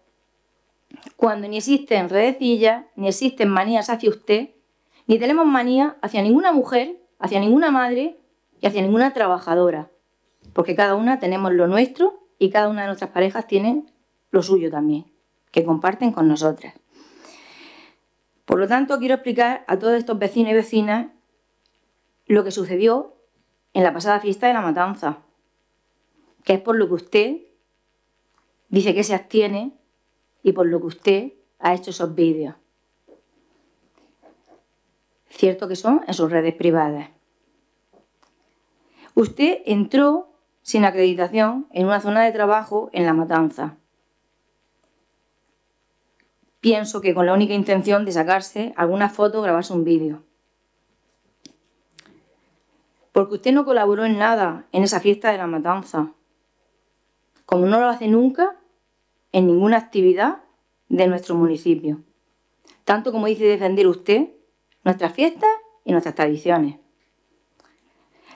cuando ni existen redecillas, ni existen manías hacia usted, ni tenemos manía hacia ninguna mujer, hacia ninguna madre y hacia ninguna trabajadora, porque cada una tenemos lo nuestro y cada una de nuestras parejas tiene lo suyo también, que comparten con nosotras. Por lo tanto, quiero explicar a todos estos vecinos y vecinas lo que sucedió en la pasada fiesta de la matanza, que es por lo que usted dice que se abstiene y por lo que usted ha hecho esos vídeos. Cierto que son en sus redes privadas. Usted entró sin acreditación, en una zona de trabajo en La Matanza. Pienso que con la única intención de sacarse alguna foto o grabarse un vídeo. Porque usted no colaboró en nada en esa fiesta de La Matanza. Como no lo hace nunca en ninguna actividad de nuestro municipio. Tanto como dice defender usted nuestras fiestas y nuestras tradiciones.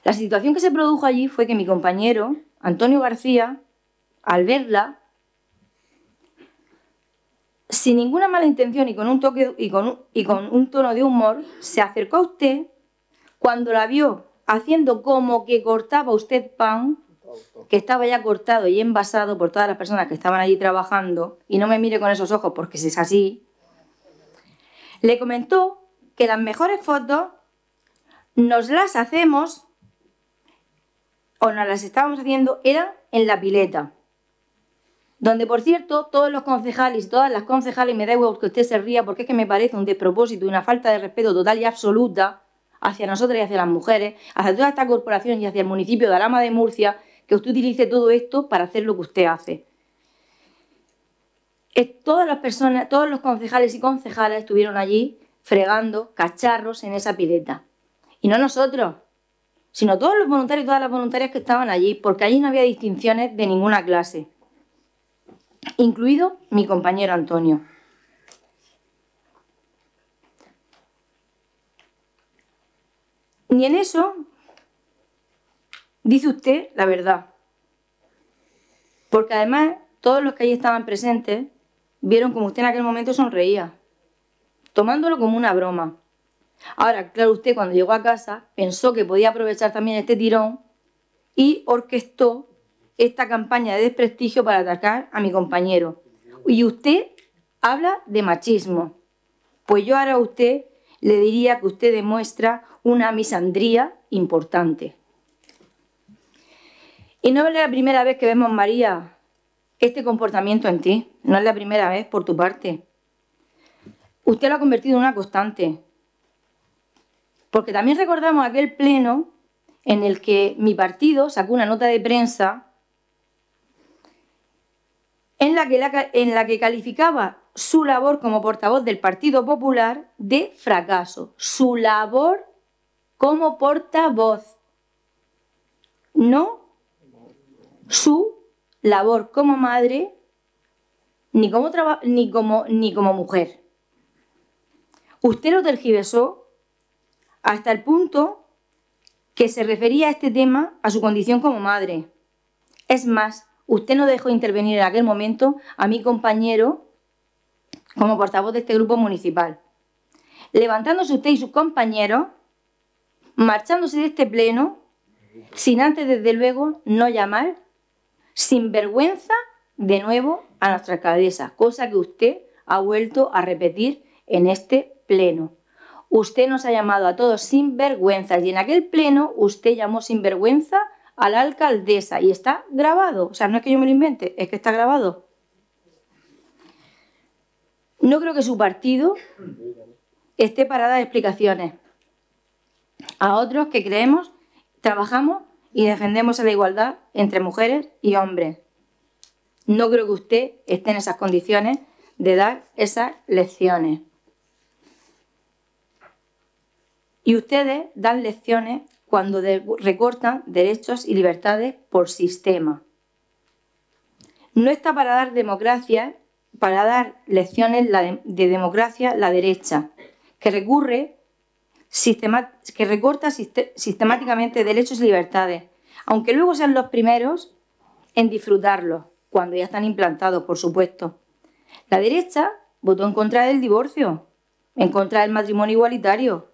La situación que se produjo allí fue que mi compañero, Antonio García, al verla, sin ninguna mala intención y con un, tono de humor, se acercó a usted cuando la vio haciendo como que cortaba usted pan que estaba ya cortado y envasado por todas las personas que estaban allí trabajando, y no me mire con esos ojos porque si es así, le comentó que las mejores fotos nos las hacemos cuando las estábamos haciendo eran en la pileta. Donde, por cierto, todos los concejales y todas las concejales, me da igual que usted se ría, porque es que me parece un despropósito y una falta de respeto total y absoluta hacia nosotros y hacia las mujeres, hacia toda esta corporación y hacia el municipio de Alama de Murcia, que usted utilice todo esto para hacer lo que usted hace. Todas las personas, todos los concejales y concejales estuvieron allí fregando cacharros en esa pileta. Y no nosotros, sino todos los voluntarios y todas las voluntarias que estaban allí, porque allí no había distinciones de ninguna clase, incluido mi compañero Antonio. Ni en eso dice usted la verdad, porque además todos los que allí estaban presentes vieron como usted en aquel momento sonreía, tomándolo como una broma. Ahora, claro, usted cuando llegó a casa pensó que podía aprovechar también este tirón y orquestó esta campaña de desprestigio para atacar a mi compañero. Y usted habla de machismo. Pues yo ahora a usted le diría que usted demuestra una misandría importante. Y no es la primera vez que vemos, María, este comportamiento en ti. No es la primera vez por tu parte. Usted lo ha convertido en una constante. Porque también recordamos aquel pleno en el que mi partido sacó una nota de prensa en la que, en la que calificaba su labor como portavoz del Partido Popular de fracaso. Su labor como portavoz. No su labor como madre ni como, ni como, ni como mujer. Usted lo tergiversó hasta el punto que se refería a este tema a su condición como madre. Es más, usted no dejó intervenir en aquel momento a mi compañero como portavoz de este grupo municipal. Levantándose usted y sus compañeros, marchándose de este pleno, sin antes, desde luego, no llamar, sin vergüenza, de nuevo a nuestra alcaldesa, cosa que usted ha vuelto a repetir en este pleno. Usted nos ha llamado a todos sin vergüenza y en aquel pleno usted llamó sinvergüenza a la alcaldesa y está grabado. O sea, no es que yo me lo invente, es que está grabado. No creo que su partido esté para dar explicaciones a otros que creemos, trabajamos y defendemos la igualdad entre mujeres y hombres. No creo que usted esté en esas condiciones de dar esas lecciones. Y ustedes dan lecciones cuando recortan derechos y libertades por sistema. No está para dar democracia, para dar lecciones de democracia la derecha, que recurre que recorta sistemáticamente derechos y libertades, aunque luego sean los primeros en disfrutarlos, cuando ya están implantados, por supuesto. La derecha votó en contra del divorcio, en contra del matrimonio igualitario,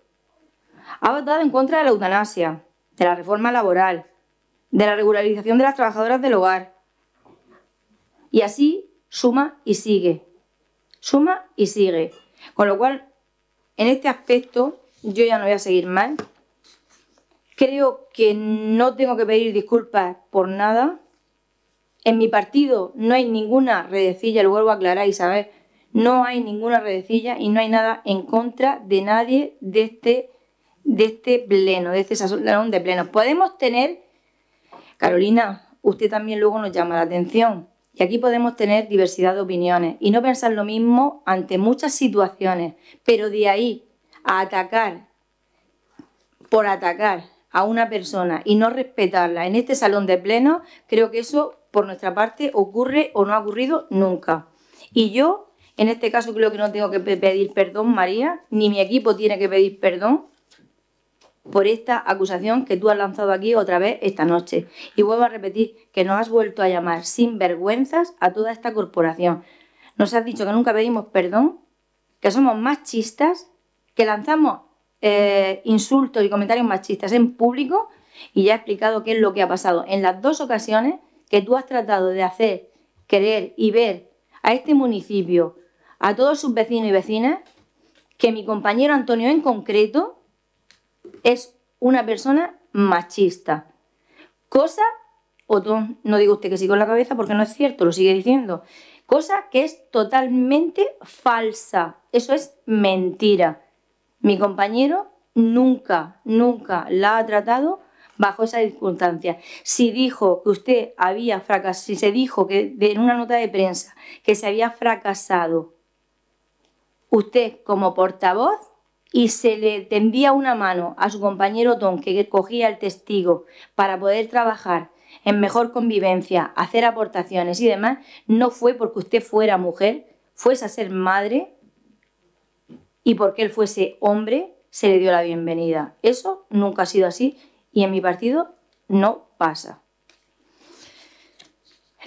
ha votado en contra de la eutanasia, de la reforma laboral, de la regularización de las trabajadoras del hogar. Y así suma y sigue. Suma y sigue. Con lo cual, en este aspecto, yo ya no voy a seguir mal. Creo que no tengo que pedir disculpas por nada. En mi partido no hay ninguna redecilla, lo vuelvo a aclarar, Isabel. No hay ninguna redecilla y no hay nada en contra de nadie de este de este pleno, de este salón de pleno, Podemos tener, Carolina, usted también luego nos llama la atención, y aquí podemos tener diversidad de opiniones y no pensar lo mismo ante muchas situaciones, pero de ahí a atacar por atacar a una persona y no respetarla en este salón de pleno, creo que eso por nuestra parte ocurre o no ha ocurrido nunca. Y yo, en este caso, creo que no tengo que pedir perdón, María, ni mi equipo tiene que pedir perdón, por esta acusación que tú has lanzado aquí otra vez esta noche. Y vuelvo a repetir que nos has vuelto a llamar sin vergüenzas a toda esta corporación. Nos has dicho que nunca pedimos perdón, que somos machistas, que lanzamos eh, insultos y comentarios machistas en público y ya he explicado qué es lo que ha pasado. En las dos ocasiones que tú has tratado de hacer, querer y ver a este municipio, a todos sus vecinos y vecinas, que mi compañero Antonio en concreto es una persona machista. Cosa, o no digo usted que sí con la cabeza porque no es cierto, lo sigue diciendo. Cosa que es totalmente falsa. Eso es mentira. Mi compañero nunca, nunca la ha tratado bajo esa circunstancia. Si dijo que usted había fracasado, si se dijo que en una nota de prensa que se había fracasado, usted como portavoz y se le tendía una mano a su compañero Don que cogía el testigo para poder trabajar en mejor convivencia, hacer aportaciones y demás, no fue porque usted fuera mujer, fuese a ser madre y porque él fuese hombre, se le dio la bienvenida. Eso nunca ha sido así y en mi partido no pasa.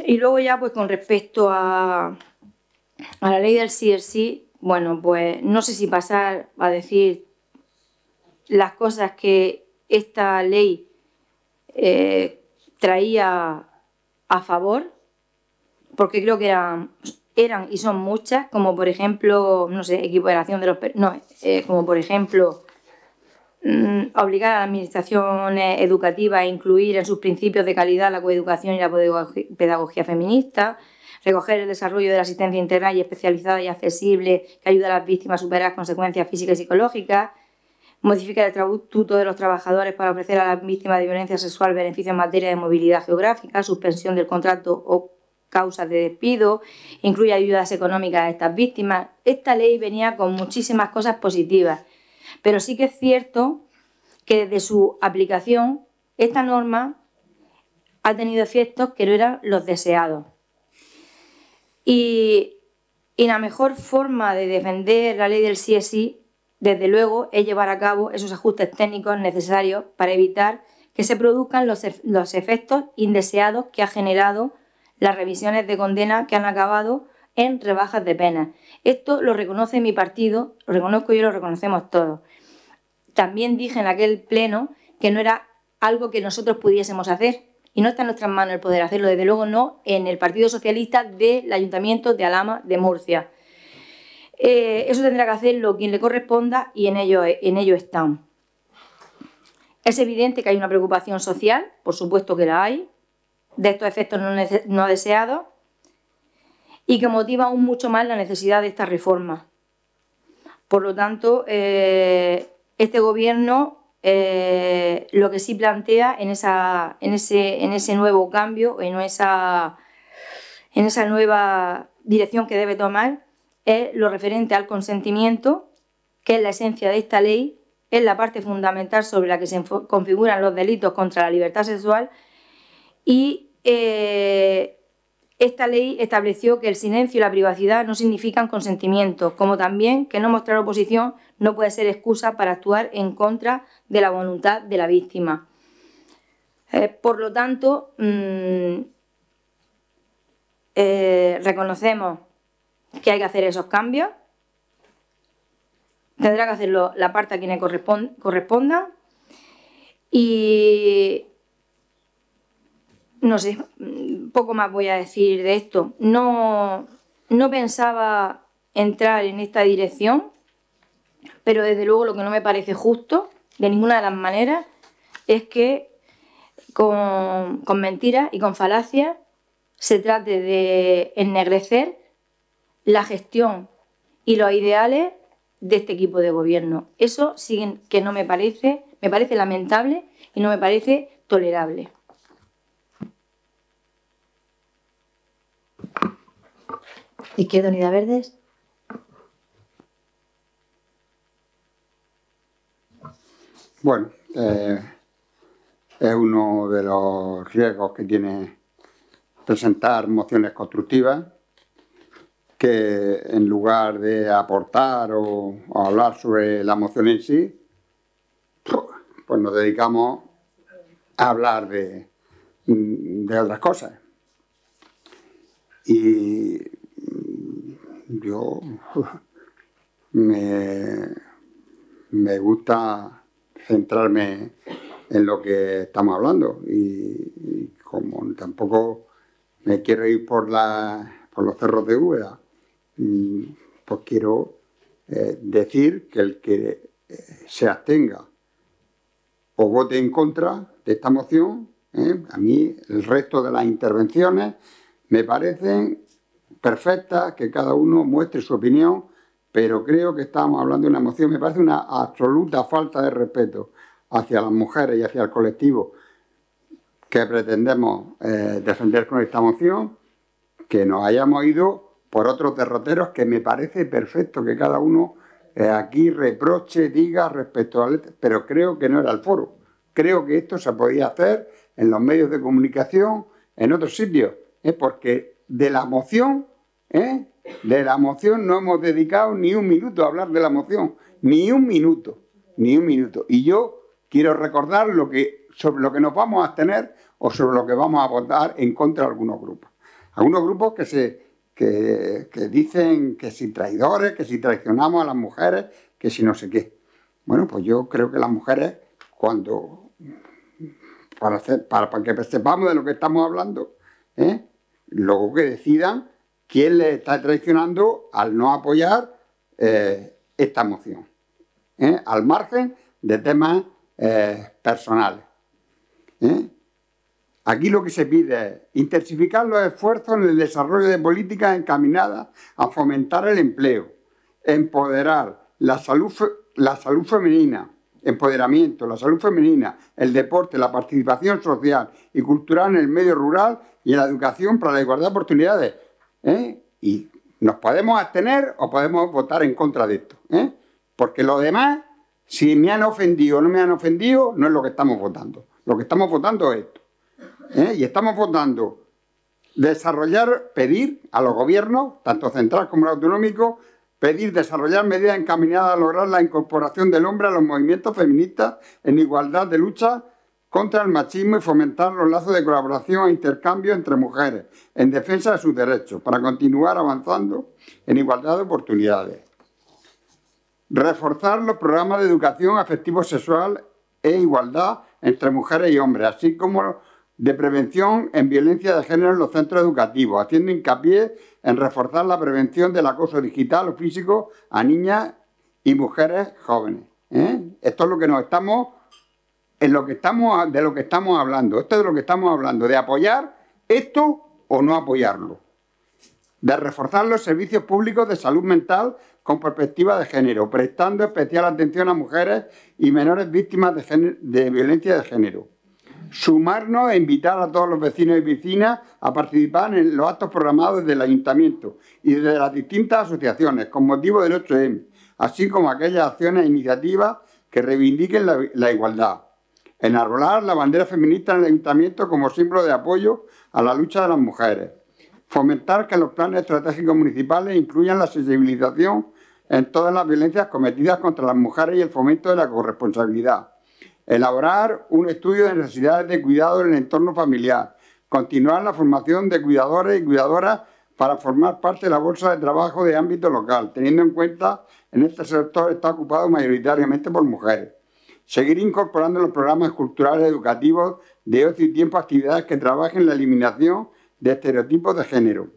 Y luego ya pues con respecto a, a la ley del sí, bueno, pues no sé si pasar a decir las cosas que esta ley eh, traía a favor, porque creo que eran, y son muchas, como por ejemplo, no sé, equiparación de los... No, eh, como por ejemplo mm, obligar a las administraciones educativas a incluir en sus principios de calidad la coeducación y la pedagogía feminista, recoger el desarrollo de la asistencia interna y especializada y accesible que ayuda a las víctimas a superar consecuencias físicas y psicológicas, modificar el estatuto de los trabajadores para ofrecer a las víctimas de violencia sexual beneficios en materia de movilidad geográfica, suspensión del contrato o causas de despido, incluye ayudas económicas a estas víctimas. Esta ley venía con muchísimas cosas positivas, pero sí que es cierto que desde su aplicación esta norma ha tenido efectos que no eran los deseados. Y, la mejor forma de defender la ley del CSI, desde luego, es llevar a cabo esos ajustes técnicos necesarios para evitar que se produzcan los, efectos indeseados que ha generado las revisiones de condena que han acabado en rebajas de pena. Esto lo reconoce mi partido, lo reconozco yo, lo reconocemos todos. También dije en aquel pleno que no era algo que nosotros pudiésemos hacer, y no está en nuestras manos el poder hacerlo, desde luego no en el Partido Socialista del Ayuntamiento de Alama de Murcia. Eh, eso tendrá que hacerlo quien le corresponda y en ello, en ello están. Es evidente que hay una preocupación social, por supuesto que la hay, de estos efectos no, no deseados y que motiva aún mucho más la necesidad de esta reforma. Por lo tanto, eh, este gobierno eh, lo que sí plantea en, ese, nuevo cambio, en esa, esa nueva dirección que debe tomar, es lo referente al consentimiento, que es la esencia de esta ley, es la parte fundamental sobre la que se configuran los delitos contra la libertad sexual y eh, esta ley estableció que el silencio y la privacidad no significan consentimiento, como también que no mostrar oposición no puede ser excusa para actuar en contra de la voluntad de la víctima. Eh, por lo tanto, mm, eh, reconocemos que hay que hacer esos cambios. Tendrá que hacerlo la parte a quien corresponda. Y no sé, poco más voy a decir de esto. No, pensaba entrar en esta dirección, pero desde luego lo que no me parece justo, de ninguna de las maneras, es que con, con mentiras y con falacias se trate de ennegrecer la gestión y los ideales de este equipo de gobierno. Eso sí que no me parece, me parece lamentable y no me parece tolerable. Izquierda Unida Verdes. Bueno, eh, es uno de los riesgos que tiene presentar mociones constructivas que en lugar de aportar o, hablar sobre la moción en sí, pues nos dedicamos a hablar de, de otras cosas. Y yo me, gusta centrarme en lo que estamos hablando y, como tampoco me quiero ir por, por los cerros de Úbeda, mm, pues quiero eh, decir que el que eh, se abstenga o vote en contra de esta moción, eh, a mí el resto de las intervenciones me parecen ...perfecta, que cada uno muestre su opinión, pero creo que estamos hablando de una moción, me parece una absoluta falta de respeto hacia las mujeres y hacia el colectivo que pretendemos eh, defender con esta moción, que nos hayamos ido por otros derroteros que me parece perfecto que cada uno eh, aquí reproche, diga respecto al... Este, pero creo que no era el foro. Creo que esto se podía hacer en los medios de comunicación, en otros sitios, ¿eh? porque de la moción ¿Eh? De la moción no hemos dedicado ni un minuto a hablar de la moción, ni un minuto, ni un minuto. Y yo quiero recordar lo que, sobre lo que nos vamos a tener o sobre lo que vamos a votar en contra de algunos grupos. Algunos grupos que, se, dicen que si traidores, que si traicionamos a las mujeres, que si no sé qué. Bueno, pues yo creo que las mujeres, cuando, para, hacer, para, que sepamos de lo que estamos hablando, ¿eh? luego que decidan quién le está traicionando al no apoyar eh, esta moción, ¿Eh? al margen de temas eh, personales. Aquí lo que se pide es intensificar los esfuerzos en el desarrollo de políticas encaminadas a fomentar el empleo, empoderar la salud, la salud femenina, empoderamiento, la salud femenina, el deporte, la participación social y cultural en el medio rural y en la educación para la igualdad de oportunidades ¿eh? Y nos podemos abstener o podemos votar en contra de esto. ¿eh? Porque lo demás, si me han ofendido o no me han ofendido, no es lo que estamos votando. Lo que estamos votando es esto. ¿eh? Y estamos votando desarrollar, pedir a los gobiernos, tanto central como autonómico, pedir desarrollar medidas encaminadas a lograr la incorporación del hombre a los movimientos feministas en igualdad de lucha contra el machismo y fomentar los lazos de colaboración e intercambio entre mujeres en defensa de sus derechos para continuar avanzando en igualdad de oportunidades. Reforzar los programas de educación afectivo-sexual e igualdad entre mujeres y hombres, así como de prevención en violencia de género en los centros educativos, haciendo hincapié en reforzar la prevención del acoso digital o físico a niñas y mujeres jóvenes. ¿eh? Esto es lo que nos estamos lo que estamos, de lo que estamos hablando. Esto es de lo que estamos hablando, de apoyar esto o no apoyarlo. De reforzar los servicios públicos de salud mental con perspectiva de género, prestando especial atención a mujeres y menores víctimas de, violencia de género. Sumarnos e invitar a todos los vecinos y vecinas a participar en los actos programados del ayuntamiento y desde las distintas asociaciones con motivo del 8M, así como aquellas acciones e iniciativas que reivindiquen la igualdad enarbolar la bandera feminista en el ayuntamiento como símbolo de apoyo a la lucha de las mujeres, fomentar que los planes estratégicos municipales incluyan la sensibilización en todas las violencias cometidas contra las mujeres y el fomento de la corresponsabilidad, elaborar un estudio de necesidades de cuidado en el entorno familiar, continuar la formación de cuidadores y cuidadoras para formar parte de la bolsa de trabajo de ámbito local, teniendo en cuenta en este sector está ocupado mayoritariamente por mujeres Seguir incorporando los programas culturales educativos de ocio y tiempo actividades que trabajen la eliminación de estereotipos de género.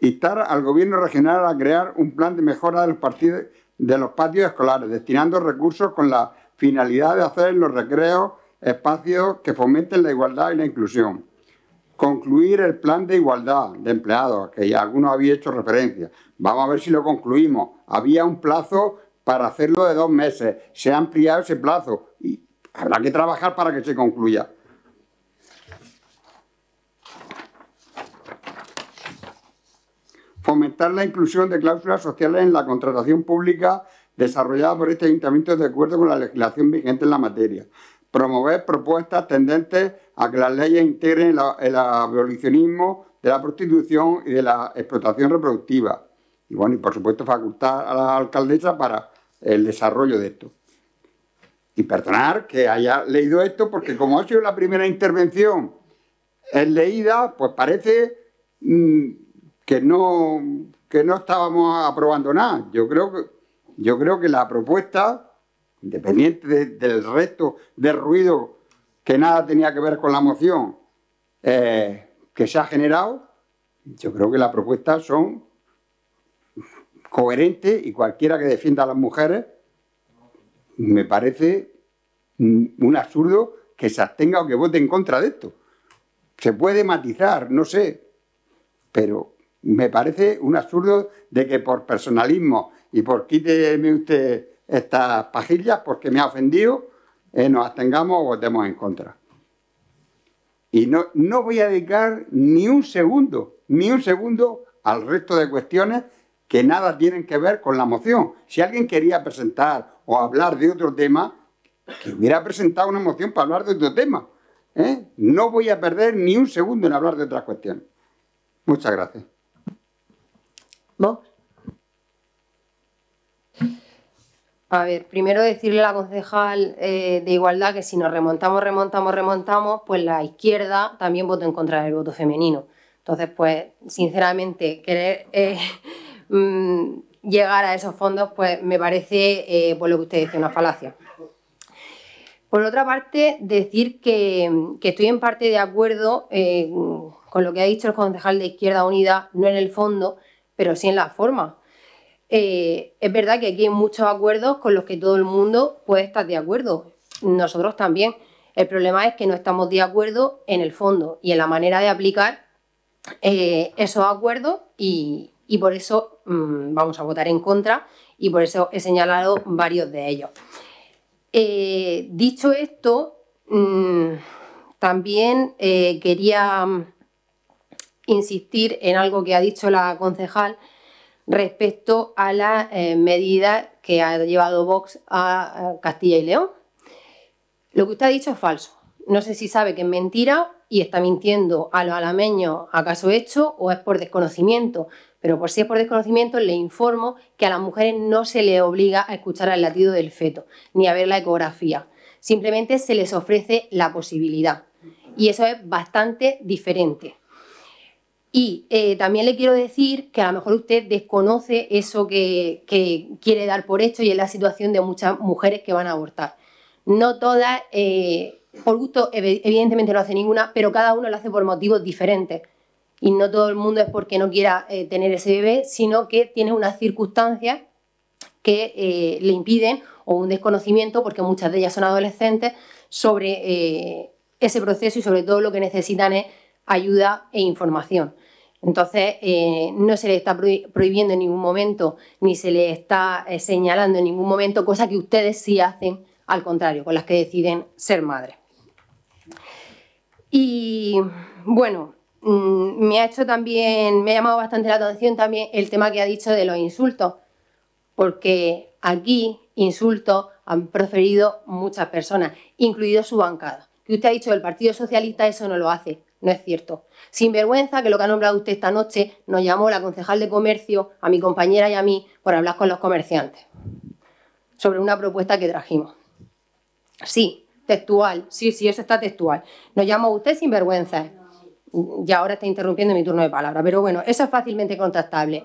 Instar al gobierno regional a crear un plan de mejora de los, patios escolares, destinando recursos con la finalidad de hacer los recreos espacios que fomenten la igualdad y la inclusión. Concluir el plan de igualdad de empleados, que ya algunos había hecho referencia. Vamos a ver si lo concluimos. Había un plazo para hacerlo de dos meses. Se ha ampliado ese plazo y habrá que trabajar para que se concluya. Fomentar la inclusión de cláusulas sociales en la contratación pública desarrollada por este ayuntamiento de acuerdo con la legislación vigente en la materia. Promover propuestas tendentes a que las leyes integren el, abolicionismo de la prostitución y de la explotación reproductiva. Y bueno, y por supuesto facultar a la alcaldesa para el desarrollo de esto. Y perdonar que haya leído esto, porque como ha sido la primera intervención leída, pues parece mm, que, no, no estábamos aprobando nada. Yo creo que, yo creo que la propuesta, independiente del resto de ruido que nada tenía que ver con la moción eh, que se ha generado, yo creo que las propuestas son coherente y cualquiera que defienda a las mujeres me parece mm, un absurdo que se abstenga o que vote en contra de esto. Se puede matizar, no sé, pero me parece un absurdo de que por personalismo y por quíteme usted estas pajillas porque me ha ofendido, eh, nos abstengamos o votemos en contra. Y no, no voy a dedicar ni un segundo, ni un segundo al resto de cuestiones que nada tienen que ver con la moción. Si alguien quería presentar o hablar de otro tema, que hubiera presentado una moción para hablar de otro tema. ¿eh? No voy a perder ni un segundo en hablar de otras cuestiones. Muchas gracias. ¿Vos? A ver, primero decirle a la concejal eh, de Igualdad que si nos remontamos, remontamos, remontamos, pues la izquierda también votó en contra del voto femenino. Entonces, pues, sinceramente, querer eh, Mm, llegar a esos fondos, pues me parece, eh, por pues, lo que usted dice, una falacia. Por otra parte, decir que, estoy en parte de acuerdo eh, con lo que ha dicho el concejal de Izquierda Unida, no en el fondo, pero sí en la forma. Eh, es verdad que aquí hay muchos acuerdos con los que todo el mundo puede estar de acuerdo, nosotros también. El problema es que no estamos de acuerdo en el fondo y en la manera de aplicar esos acuerdos y, y por eso mm, vamos a votar en contra y por eso he señalado varios de ellos. Eh, dicho esto, mm, también eh, quería mm, insistir en algo que ha dicho la concejal respecto a las eh, medidas que ha llevado Vox a Castilla y León. Lo que usted ha dicho es falso. No sé si sabe que es mentira y está mintiendo a los alameños ¿Acaso hecho o es por desconocimiento, pero por si es por desconocimiento, le informo que a las mujeres no se les obliga a escuchar el latido del feto, ni a ver la ecografía. Simplemente se les ofrece la posibilidad. Y eso es bastante diferente. Y eh, también le quiero decir que a lo mejor usted desconoce eso que, quiere dar por hecho y es la situación de muchas mujeres que van a abortar. No todas, eh, por gusto evidentemente no hace ninguna, pero cada uno lo hace por motivos diferentes y no todo el mundo es porque no quiera eh, tener ese bebé, sino que tiene unas circunstancias que eh, le impiden o un desconocimiento, porque muchas de ellas son adolescentes, sobre eh, ese proceso y sobre todo lo que necesitan es ayuda e información. Entonces, no se le está prohibiendo en ningún momento, ni se le está señalando en ningún momento, cosa que ustedes sí hacen, al contrario, con las que deciden ser madres. Y bueno, Mm, me ha hecho también, me ha llamado bastante la atención también el tema que ha dicho de los insultos, porque aquí insultos han proferido muchas personas, incluido su bancada. Que usted ha dicho el Partido Socialista eso no lo hace, no es cierto. Sin vergüenza que lo que ha nombrado usted esta noche nos llamó la concejal de comercio, a mi compañera y a mí, por hablar con los comerciantes sobre una propuesta que trajimos. Sí, textual, sí, sí, eso está textual. Nos llamó usted sin vergüenza... ¿eh? y ahora está interrumpiendo mi turno de palabra, pero bueno, eso es fácilmente contactable.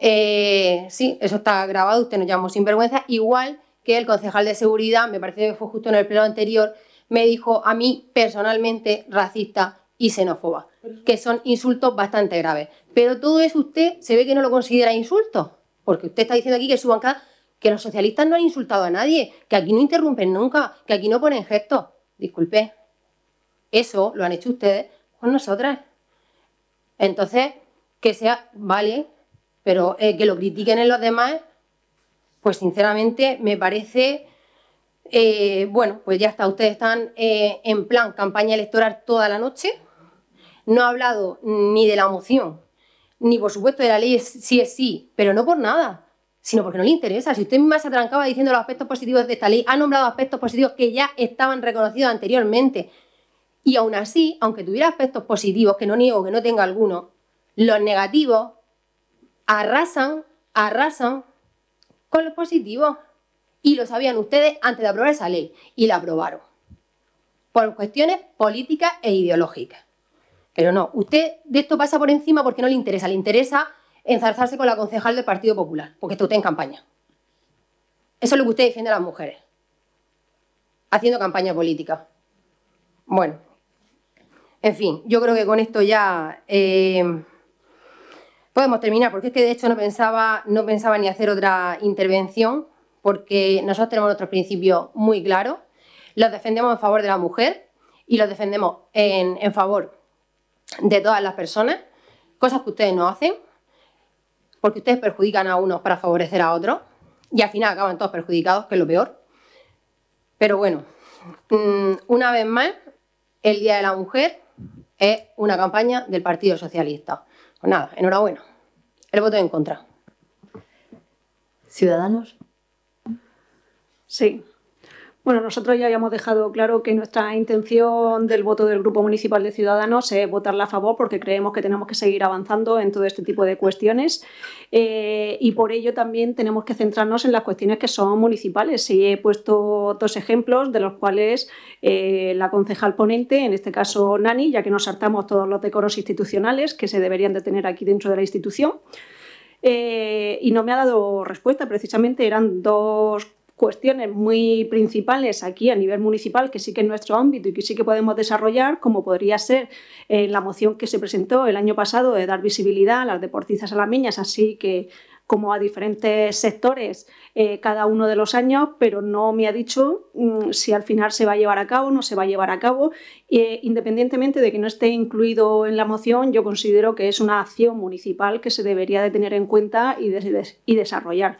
Eh, sí, eso está grabado, usted nos llamó sinvergüenza, igual que el concejal de seguridad, me parece que fue justo en el pleno anterior, me dijo a mí personalmente racista y xenófoba, que son insultos bastante graves. Pero todo eso usted se ve que no lo considera insulto, porque usted está diciendo aquí que su bancada, que los socialistas no han insultado a nadie, que aquí no interrumpen nunca, que aquí no ponen gestos. Disculpe, eso lo han hecho ustedes con nosotras. Entonces, que sea, vale, pero eh, que lo critiquen en los demás, pues sinceramente me parece, eh, bueno, pues ya está, ustedes están eh, en plan campaña electoral toda la noche, no ha hablado ni de la moción, ni por supuesto de la ley sí es sí, pero no por nada, sino porque no le interesa. Si usted más se atrancaba diciendo los aspectos positivos de esta ley, ha nombrado aspectos positivos que ya estaban reconocidos anteriormente. Y aún así, aunque tuviera aspectos positivos, que no niego que no tenga alguno, los negativos arrasan, arrasan con los positivos. Y lo sabían ustedes antes de aprobar esa ley. Y la aprobaron. Por cuestiones políticas e ideológicas. Pero no, usted de esto pasa por encima porque no le interesa. Le interesa enzarzarse con la concejal del Partido Popular, porque está usted en campaña. Eso es lo que usted defiende a las mujeres, haciendo campaña política. Bueno, en fin, yo creo que con esto ya eh, podemos terminar, porque es que de hecho no pensaba, no pensaba ni hacer otra intervención, porque nosotros tenemos nuestros principios muy claros, los defendemos en favor de la mujer y los defendemos en, en favor de todas las personas, cosas que ustedes no hacen, porque ustedes perjudican a unos para favorecer a otros y al final acaban todos perjudicados, que es lo peor. Pero bueno, mm, una vez más, el Día de la Mujer es una campaña del Partido Socialista. Pues nada, enhorabuena. El voto en contra. Ciudadanos. Sí. Bueno, nosotros ya habíamos dejado claro que nuestra intención del voto del Grupo Municipal de Ciudadanos es votarla a favor porque creemos que tenemos que seguir avanzando en todo este tipo de cuestiones eh, y por ello también tenemos que centrarnos en las cuestiones que son municipales. Y he puesto dos ejemplos de los cuales eh, la concejal ponente, en este caso Nani, ya que nos saltamos todos los decoros institucionales que se deberían de tener aquí dentro de la institución, eh, y no me ha dado respuesta. Precisamente eran dos cuestiones muy principales aquí a nivel municipal, que sí que es nuestro ámbito y que sí que podemos desarrollar, como podría ser eh, la moción que se presentó el año pasado de dar visibilidad a las deportistas alameñas, así que como a diferentes sectores eh, cada uno de los años, pero no me ha dicho mm, si al final se va a llevar a cabo o no se va a llevar a cabo. Eh, independientemente de que no esté incluido en la moción, yo considero que es una acción municipal que se debería de tener en cuenta y, y desarrollar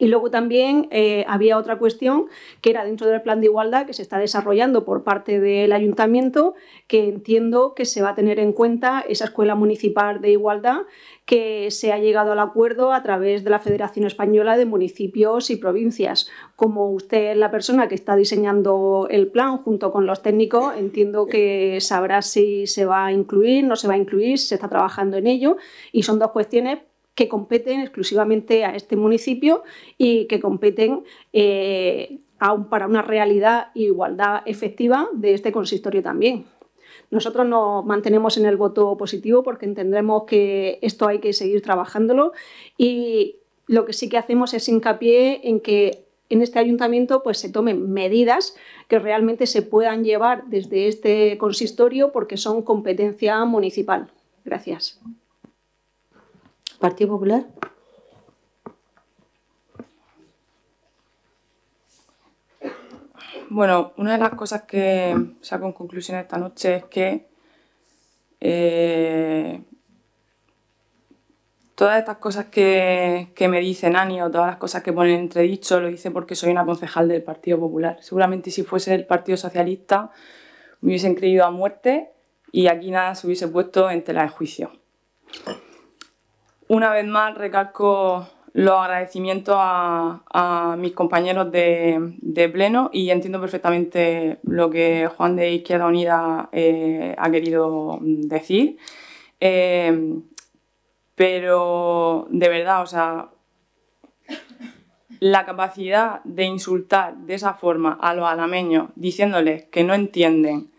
y luego también eh, había otra cuestión que era dentro del plan de igualdad que se está desarrollando por parte del ayuntamiento, que entiendo que se va a tener en cuenta esa escuela municipal de igualdad que se ha llegado al acuerdo a través de la Federación Española de Municipios y Provincias. Como usted es la persona que está diseñando el plan junto con los técnicos, entiendo que sabrá si se va a incluir, no se va a incluir, se está trabajando en ello. Y son dos cuestiones que competen exclusivamente a este municipio y que competen eh, para una realidad e igualdad efectiva de este consistorio también. Nosotros nos mantenemos en el voto positivo porque entendemos que esto hay que seguir trabajándolo y lo que sí que hacemos es hincapié en que en este ayuntamiento pues, se tomen medidas que realmente se puedan llevar desde este consistorio porque son competencia municipal. Gracias. Partido Popular. Bueno, una de las cosas que saco en conclusión esta noche es que eh, todas estas cosas que, me dicen Nani o todas las cosas que ponen entredicho lo hice porque soy una concejal del Partido Popular. Seguramente si fuese el Partido Socialista me hubiesen creído a muerte y aquí nada se hubiese puesto en tela de juicio. Una vez más recalco los agradecimientos a, mis compañeros de, Pleno y entiendo perfectamente lo que Juan de Izquierda Unida eh, ha querido decir. Eh, pero de verdad, o sea, la capacidad de insultar de esa forma a los alameños diciéndoles que no entienden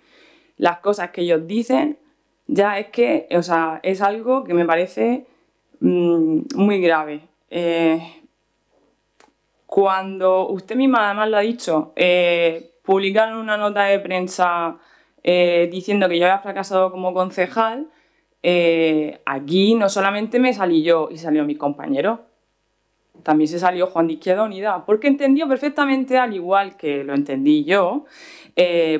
las cosas que ellos dicen, ya es que, o sea, es algo que me parece Mm, muy grave. Eh, cuando usted misma además lo ha dicho, eh, publicaron una nota de prensa eh, diciendo que yo había fracasado como concejal, aquí no solamente me salí yo y salió mi compañero, también se salió Juan de Izquierda Unidad, porque entendió perfectamente, al igual que lo entendí yo,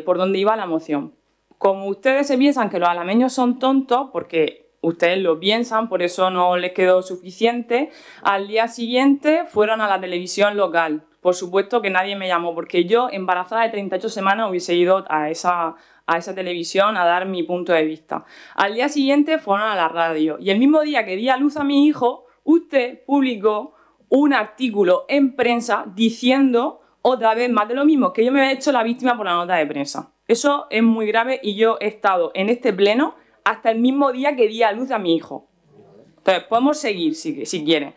por dónde iba la moción. Como ustedes se piensan que los alameños son tontos, porque ustedes lo piensan, por eso no les quedó suficiente. Al día siguiente fueron a la televisión local. Por supuesto que nadie me llamó, porque yo, embarazada de 38 semanas, hubiese ido a esa, a esa televisión a dar mi punto de vista. Al día siguiente fueron a la radio. Y el mismo día que di a luz a mi hijo, usted publicó un artículo en prensa diciendo otra vez más de lo mismo, que yo me había hecho la víctima por la nota de prensa. Eso es muy grave y yo he estado en este pleno hasta el mismo día que di a luz a mi hijo. Entonces, podemos seguir si, quieren.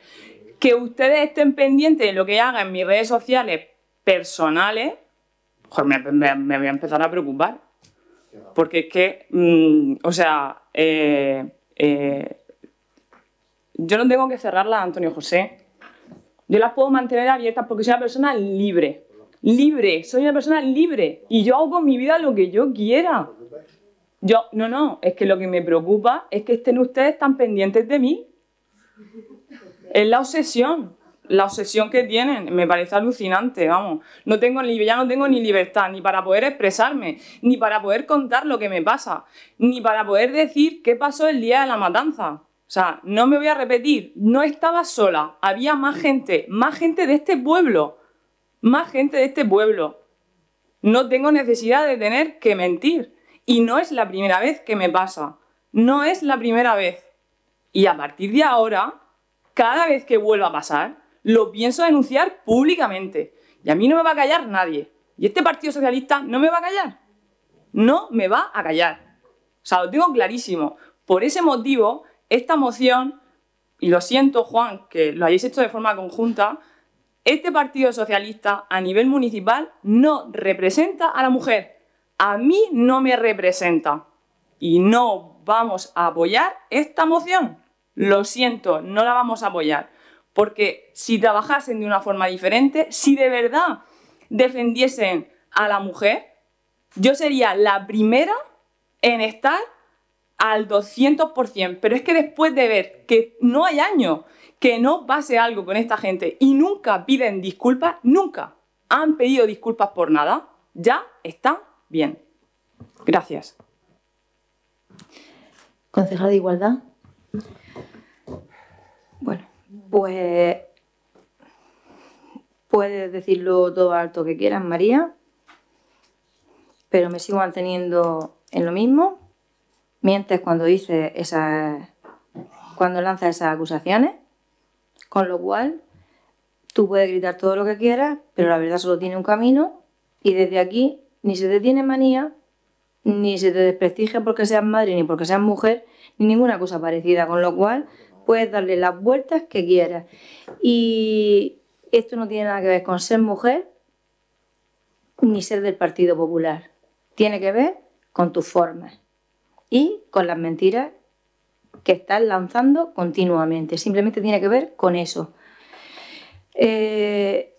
Que ustedes estén pendientes de lo que haga en mis redes sociales personales, me, me, voy a empezar a preocupar. Porque es que, mm, o sea, eh, eh, yo no tengo que cerrarla, Antonio José. Yo las puedo mantener abiertas porque soy una persona libre. Libre, soy una persona libre y yo hago con mi vida lo que yo quiera. Yo, no, no, es que lo que me preocupa es que estén ustedes tan pendientes de mí. Es la obsesión, la obsesión que tienen, me parece alucinante, vamos. No tengo ya no tengo ni libertad, ni para poder expresarme, ni para poder contar lo que me pasa, ni para poder decir qué pasó el día de la matanza. O sea, no me voy a repetir, no estaba sola, había más gente, más gente de este pueblo, más gente de este pueblo. No tengo necesidad de tener que mentir. Y no es la primera vez que me pasa, no es la primera vez. Y a partir de ahora, cada vez que vuelva a pasar, lo pienso denunciar públicamente. Y a mí no me va a callar nadie. Y este Partido Socialista no me va a callar. No me va a callar. O sea, lo digo clarísimo. Por ese motivo, esta moción, y lo siento Juan, que lo hayáis hecho de forma conjunta, este Partido Socialista a nivel municipal no representa a la mujer a mí no me representa y no vamos a apoyar esta moción. Lo siento, no la vamos a apoyar. Porque si trabajasen de una forma diferente, si de verdad defendiesen a la mujer, yo sería la primera en estar al 200%. Pero es que después de ver que no hay año que no pase algo con esta gente y nunca piden disculpas, nunca han pedido disculpas por nada, ya está bien. Gracias. Concejal de Igualdad. Bueno, pues puedes decirlo todo alto que quieras, María, pero me sigo manteniendo en lo mismo. Mientes cuando dice esa cuando lanzas esas acusaciones, con lo cual tú puedes gritar todo lo que quieras, pero la verdad solo tiene un camino y desde aquí ni se te tiene manía, ni se te desprestigia porque seas madre, ni porque seas mujer, ni ninguna cosa parecida, con lo cual puedes darle las vueltas que quieras. Y esto no tiene nada que ver con ser mujer ni ser del Partido Popular. Tiene que ver con tus formas y con las mentiras que estás lanzando continuamente. Simplemente tiene que ver con eso. Eh,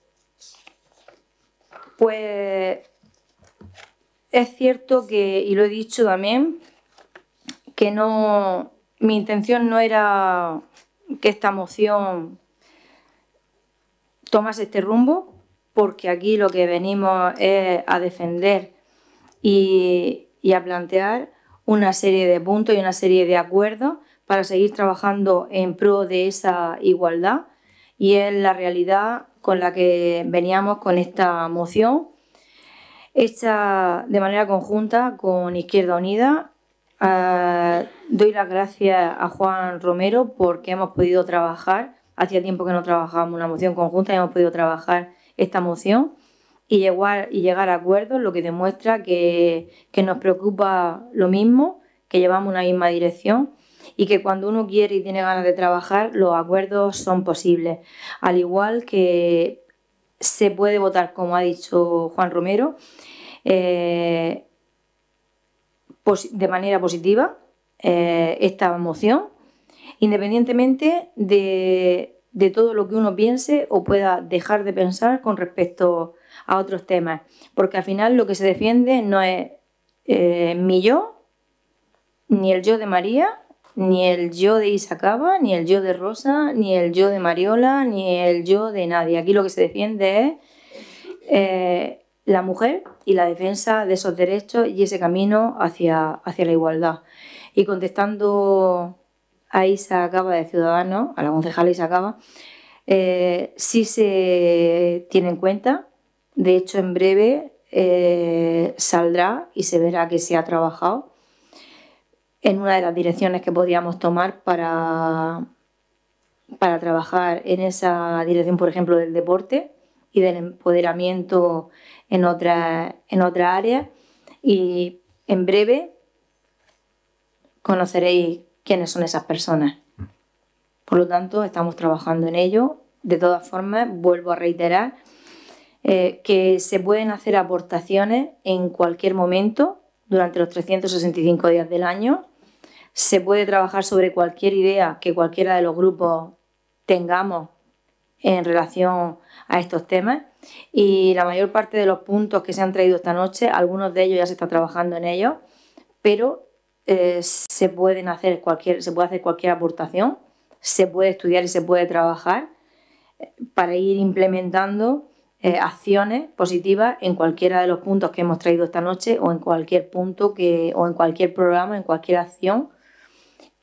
pues es cierto que, y lo he dicho también, que no, mi intención no era que esta moción tomase este rumbo, porque aquí lo que venimos es a defender y, y a plantear una serie de puntos y una serie de acuerdos para seguir trabajando en pro de esa igualdad y es la realidad con la que veníamos con esta moción hecha de manera conjunta con Izquierda Unida. Ah, doy las gracias a Juan Romero porque hemos podido trabajar, hacía tiempo que no trabajábamos una moción conjunta y hemos podido trabajar esta moción y llegar, a acuerdos, lo que demuestra que, que nos preocupa lo mismo, que llevamos una misma dirección y que cuando uno quiere y tiene ganas de trabajar, los acuerdos son posibles. Al igual que se puede votar, como ha dicho Juan Romero, eh, de manera positiva eh, esta moción, independientemente de, todo lo que uno piense o pueda dejar de pensar con respecto a otros temas, porque al final lo que se defiende no es eh, mi yo, ni el yo de María, ni el yo de Isacaba, ni el yo de Rosa, ni el yo de Mariola, ni el yo de nadie. Aquí lo que se defiende es eh, la mujer y la defensa de esos derechos y ese camino hacia, hacia la igualdad. Y contestando a Isacaba de Ciudadanos, a la concejala Isacaba, eh, sí se tiene en cuenta. De hecho, en breve eh, saldrá y se verá que se ha trabajado en una de las direcciones que podíamos tomar para, para trabajar en esa dirección, por ejemplo, del deporte y del empoderamiento en otra, en otra área. Y en breve conoceréis quiénes son esas personas. Por lo tanto, estamos trabajando en ello. De todas formas, vuelvo a reiterar eh, que se pueden hacer aportaciones en cualquier momento durante los 365 días del año se puede trabajar sobre cualquier idea que cualquiera de los grupos tengamos en relación a estos temas y la mayor parte de los puntos que se han traído esta noche, algunos de ellos ya se está trabajando en ellos, pero eh, se, pueden hacer cualquier, se puede hacer cualquier aportación, se puede estudiar y se puede trabajar eh, para ir implementando eh, acciones positivas en cualquiera de los puntos que hemos traído esta noche o en cualquier punto que, o en cualquier programa, en cualquier acción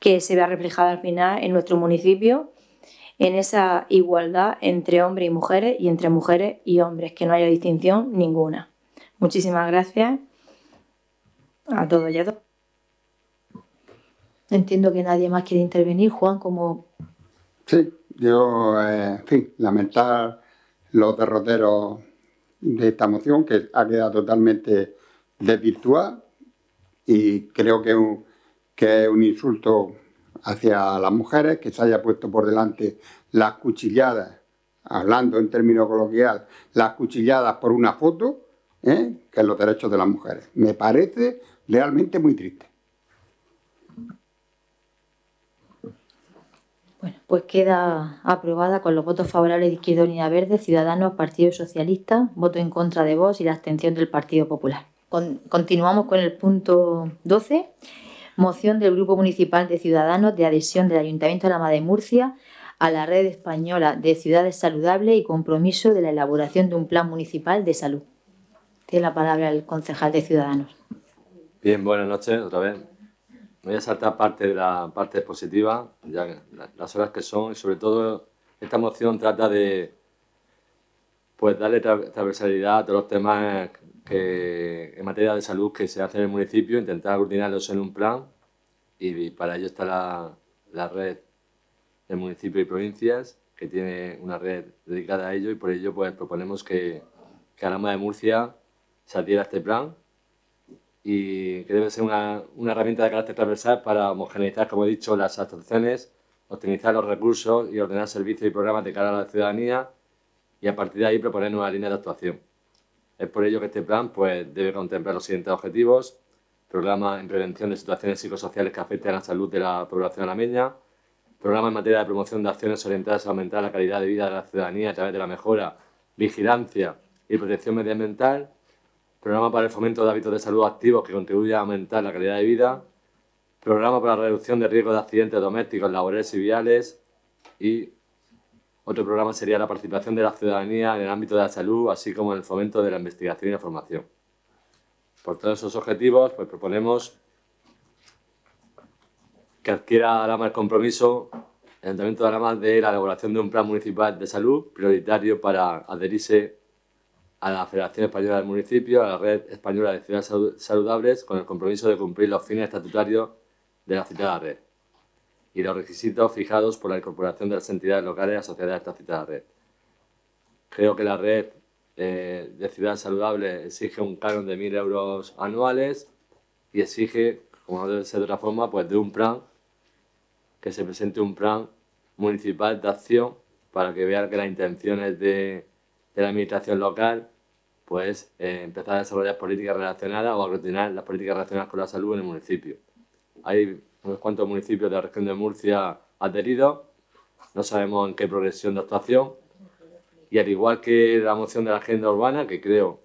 que se vea reflejada al final en nuestro municipio, en esa igualdad entre hombres y mujeres y entre mujeres y hombres, que no haya distinción ninguna. Muchísimas gracias a todos y a todos. Entiendo que nadie más quiere intervenir, Juan, como... Sí, yo, eh, en fin, lamentar los derroteros de esta moción que ha quedado totalmente desvirtuada y creo que un, que es un insulto hacia las mujeres, que se haya puesto por delante las cuchilladas, hablando en términos coloquial, las cuchilladas por una foto, ¿eh? que es los derechos de las mujeres. Me parece realmente muy triste. Bueno, pues queda aprobada con los votos favorables de Izquierda Unida Verde, Ciudadanos, Partido Socialista, voto en contra de Vox y la abstención del Partido Popular. continuamos con el punto 12 Moción del Grupo Municipal de Ciudadanos de adhesión del Ayuntamiento de la Madre Murcia a la Red Española de Ciudades Saludables y compromiso de la elaboración de un plan municipal de salud. Tiene la palabra el concejal de Ciudadanos. Bien, buenas noches otra vez. Voy a saltar parte de la parte positiva, ya las horas que son y sobre todo esta moción trata de pues darle transversalidad a todos los temas que, en materia de salud que se hace en el municipio, intentar coordinarlos en un plan y para ello está la, red de municipios y provincias que tiene una red dedicada a ello y por ello pues proponemos que, que de Murcia se adhiera a este plan y que debe ser una, una, herramienta de carácter transversal para homogeneizar, como he dicho, las actuaciones, optimizar los recursos y ordenar servicios y programas de cara a la ciudadanía y a partir de ahí proponer una línea de actuación. Es por ello que este plan pues, debe contemplar los siguientes objetivos. Programa en prevención de situaciones psicosociales que afecten a la salud de la población alameña. Programa en materia de promoción de acciones orientadas a aumentar la calidad de vida de la ciudadanía a través de la mejora, vigilancia y protección medioambiental. Programa para el fomento de hábitos de salud activos que contribuya a aumentar la calidad de vida. Programa para la reducción de riesgos de accidentes domésticos, laborales y viales. Y otro programa sería la participación de la ciudadanía en el ámbito de la salud, así como en el fomento de la investigación y la formación. Por todos esos objetivos, pues proponemos que adquiera Alama el compromiso el Ayuntamiento de Alama de la elaboración de un plan municipal de salud prioritario para adherirse a la Federación Española del Municipio, a la Red Española de Ciudades Saludables, con el compromiso de cumplir los fines estatutarios de la citada red y los requisitos fijados por la incorporación de las entidades locales asociadas a esta la red. Creo que la red eh, de Ciudad Saludable exige un canon de 1.000 euros anuales y exige, como no debe ser de otra forma, pues de un plan, que se presente un plan municipal de acción para que vean que las intenciones de, de la administración local pues eh, empezar a desarrollar políticas relacionadas o a coordinar las políticas relacionadas con la salud en el municipio. Hay unos cuantos municipios de la región de Murcia adheridos, no sabemos en qué progresión de actuación, y al igual que la moción de la agenda urbana, que creo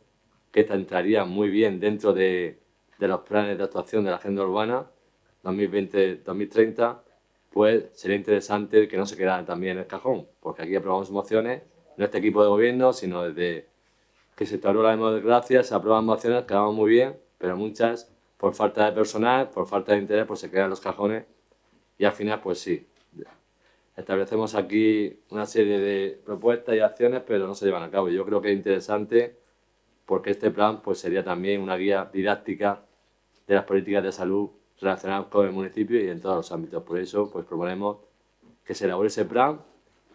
que esta entraría muy bien dentro de, los planes de actuación de la agenda urbana 2020-2030, pues sería interesante que no se quedara también en el cajón, porque aquí aprobamos mociones, no este equipo de gobierno, sino desde que se instauró la democracia, se aproban mociones que van muy bien, pero muchas por falta de personal, por falta de interés, pues se crean los cajones y al final, pues sí, establecemos aquí una serie de propuestas y acciones, pero no se llevan a cabo. Yo creo que es interesante porque este plan pues, sería también una guía didáctica de las políticas de salud relacionadas con el municipio y en todos los ámbitos. Por eso pues, proponemos que se elabore ese plan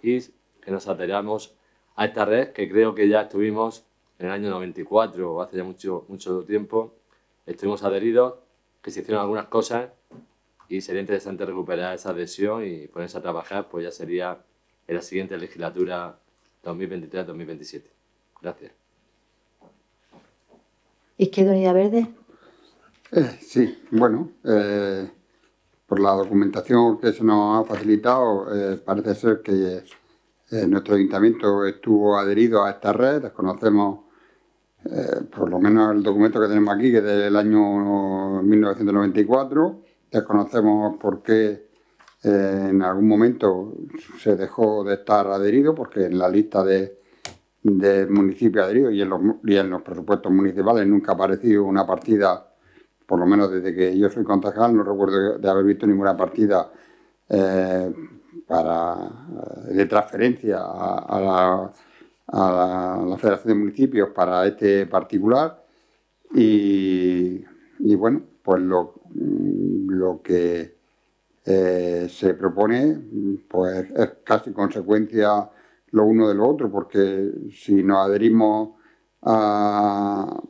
y que nos adheramos a esta red que creo que ya estuvimos en el año 94 o hace ya mucho, mucho tiempo estuvimos adheridos, que se hicieron algunas cosas y sería interesante recuperar esa adhesión y ponerse a trabajar, pues ya sería en la siguiente legislatura 2023-2027. Gracias. ¿Izquierda Unida Verde? Eh, sí, bueno, eh, por la documentación que se nos ha facilitado, eh, parece ser que nuestro ayuntamiento estuvo adherido a esta red, desconocemos eh, por lo menos el documento que tenemos aquí, que es del año 1994, desconocemos por qué eh, en algún momento se dejó de estar adherido, porque en la lista de, municipios adheridos y en, los, presupuestos municipales nunca ha aparecido una partida, por lo menos desde que yo soy concejal, no recuerdo de haber visto ninguna partida eh, para, de transferencia a la a la, Federación de Municipios para este particular y, bueno, pues lo, mm, lo que eh, se propone pues es casi consecuencia lo uno de lo otro, porque si nos adherimos a,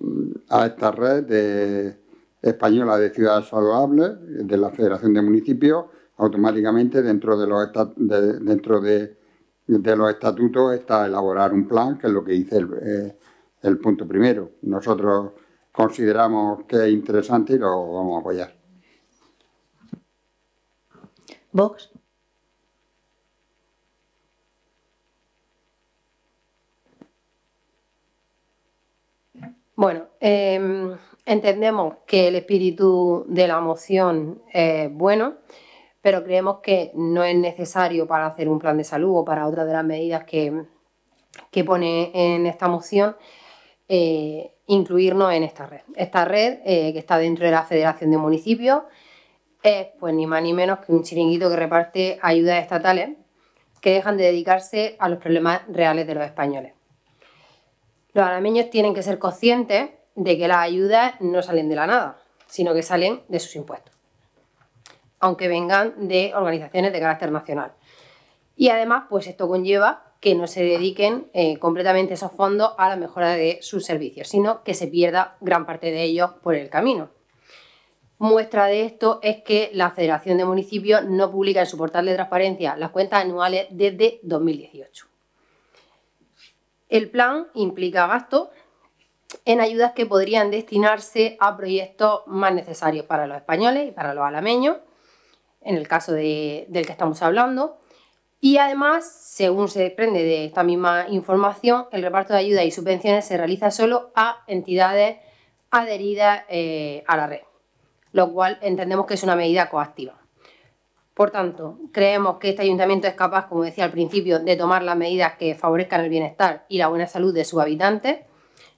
esta red española de ciudades saludables de la Federación de Municipios, automáticamente dentro de los de, dentro de de los estatutos está elaborar un plan, que es lo que dice eh, el, punto primero. Nosotros consideramos que es interesante y lo vamos a apoyar. Vox. Bueno, em, entendemos que el espíritu de la moción es bueno pero creemos que no es necesario para hacer un plan de salud o para otra de las medidas que, pone en esta moción. Eh, incluirnos en esta red. Esta red eh, que está dentro de la Federación de Municipios es pues ni más ni menos que un chiringuito que reparte ayudas estatales que dejan de dedicarse a los problemas reales de los españoles. Los arameños tienen que ser conscientes de que las ayudas no salen de la nada, sino que salen de sus impuestos aunque vengan de organizaciones de carácter nacional. Y además, pues esto conlleva que no se dediquen eh, completamente esos fondos a la mejora de sus servicios, sino que se pierda gran parte de ellos por el camino. Muestra de esto es que la Federación de Municipios no publica en su portal de transparencia las cuentas anuales desde 2018. El plan implica gasto en ayudas que podrían destinarse a proyectos más necesarios para los españoles y para los alameños, en el caso del que estamos hablando. Y además, según se desprende de esta misma información, el reparto de ayudas y subvenciones se realiza solo a entidades adheridas eh, a la red, lo cual entendemos que es una medida coactiva. Por tanto, creemos que este ayuntamiento es capaz, como decía al principio, de tomar las medidas que favorezcan el bienestar y la buena salud de sus habitantes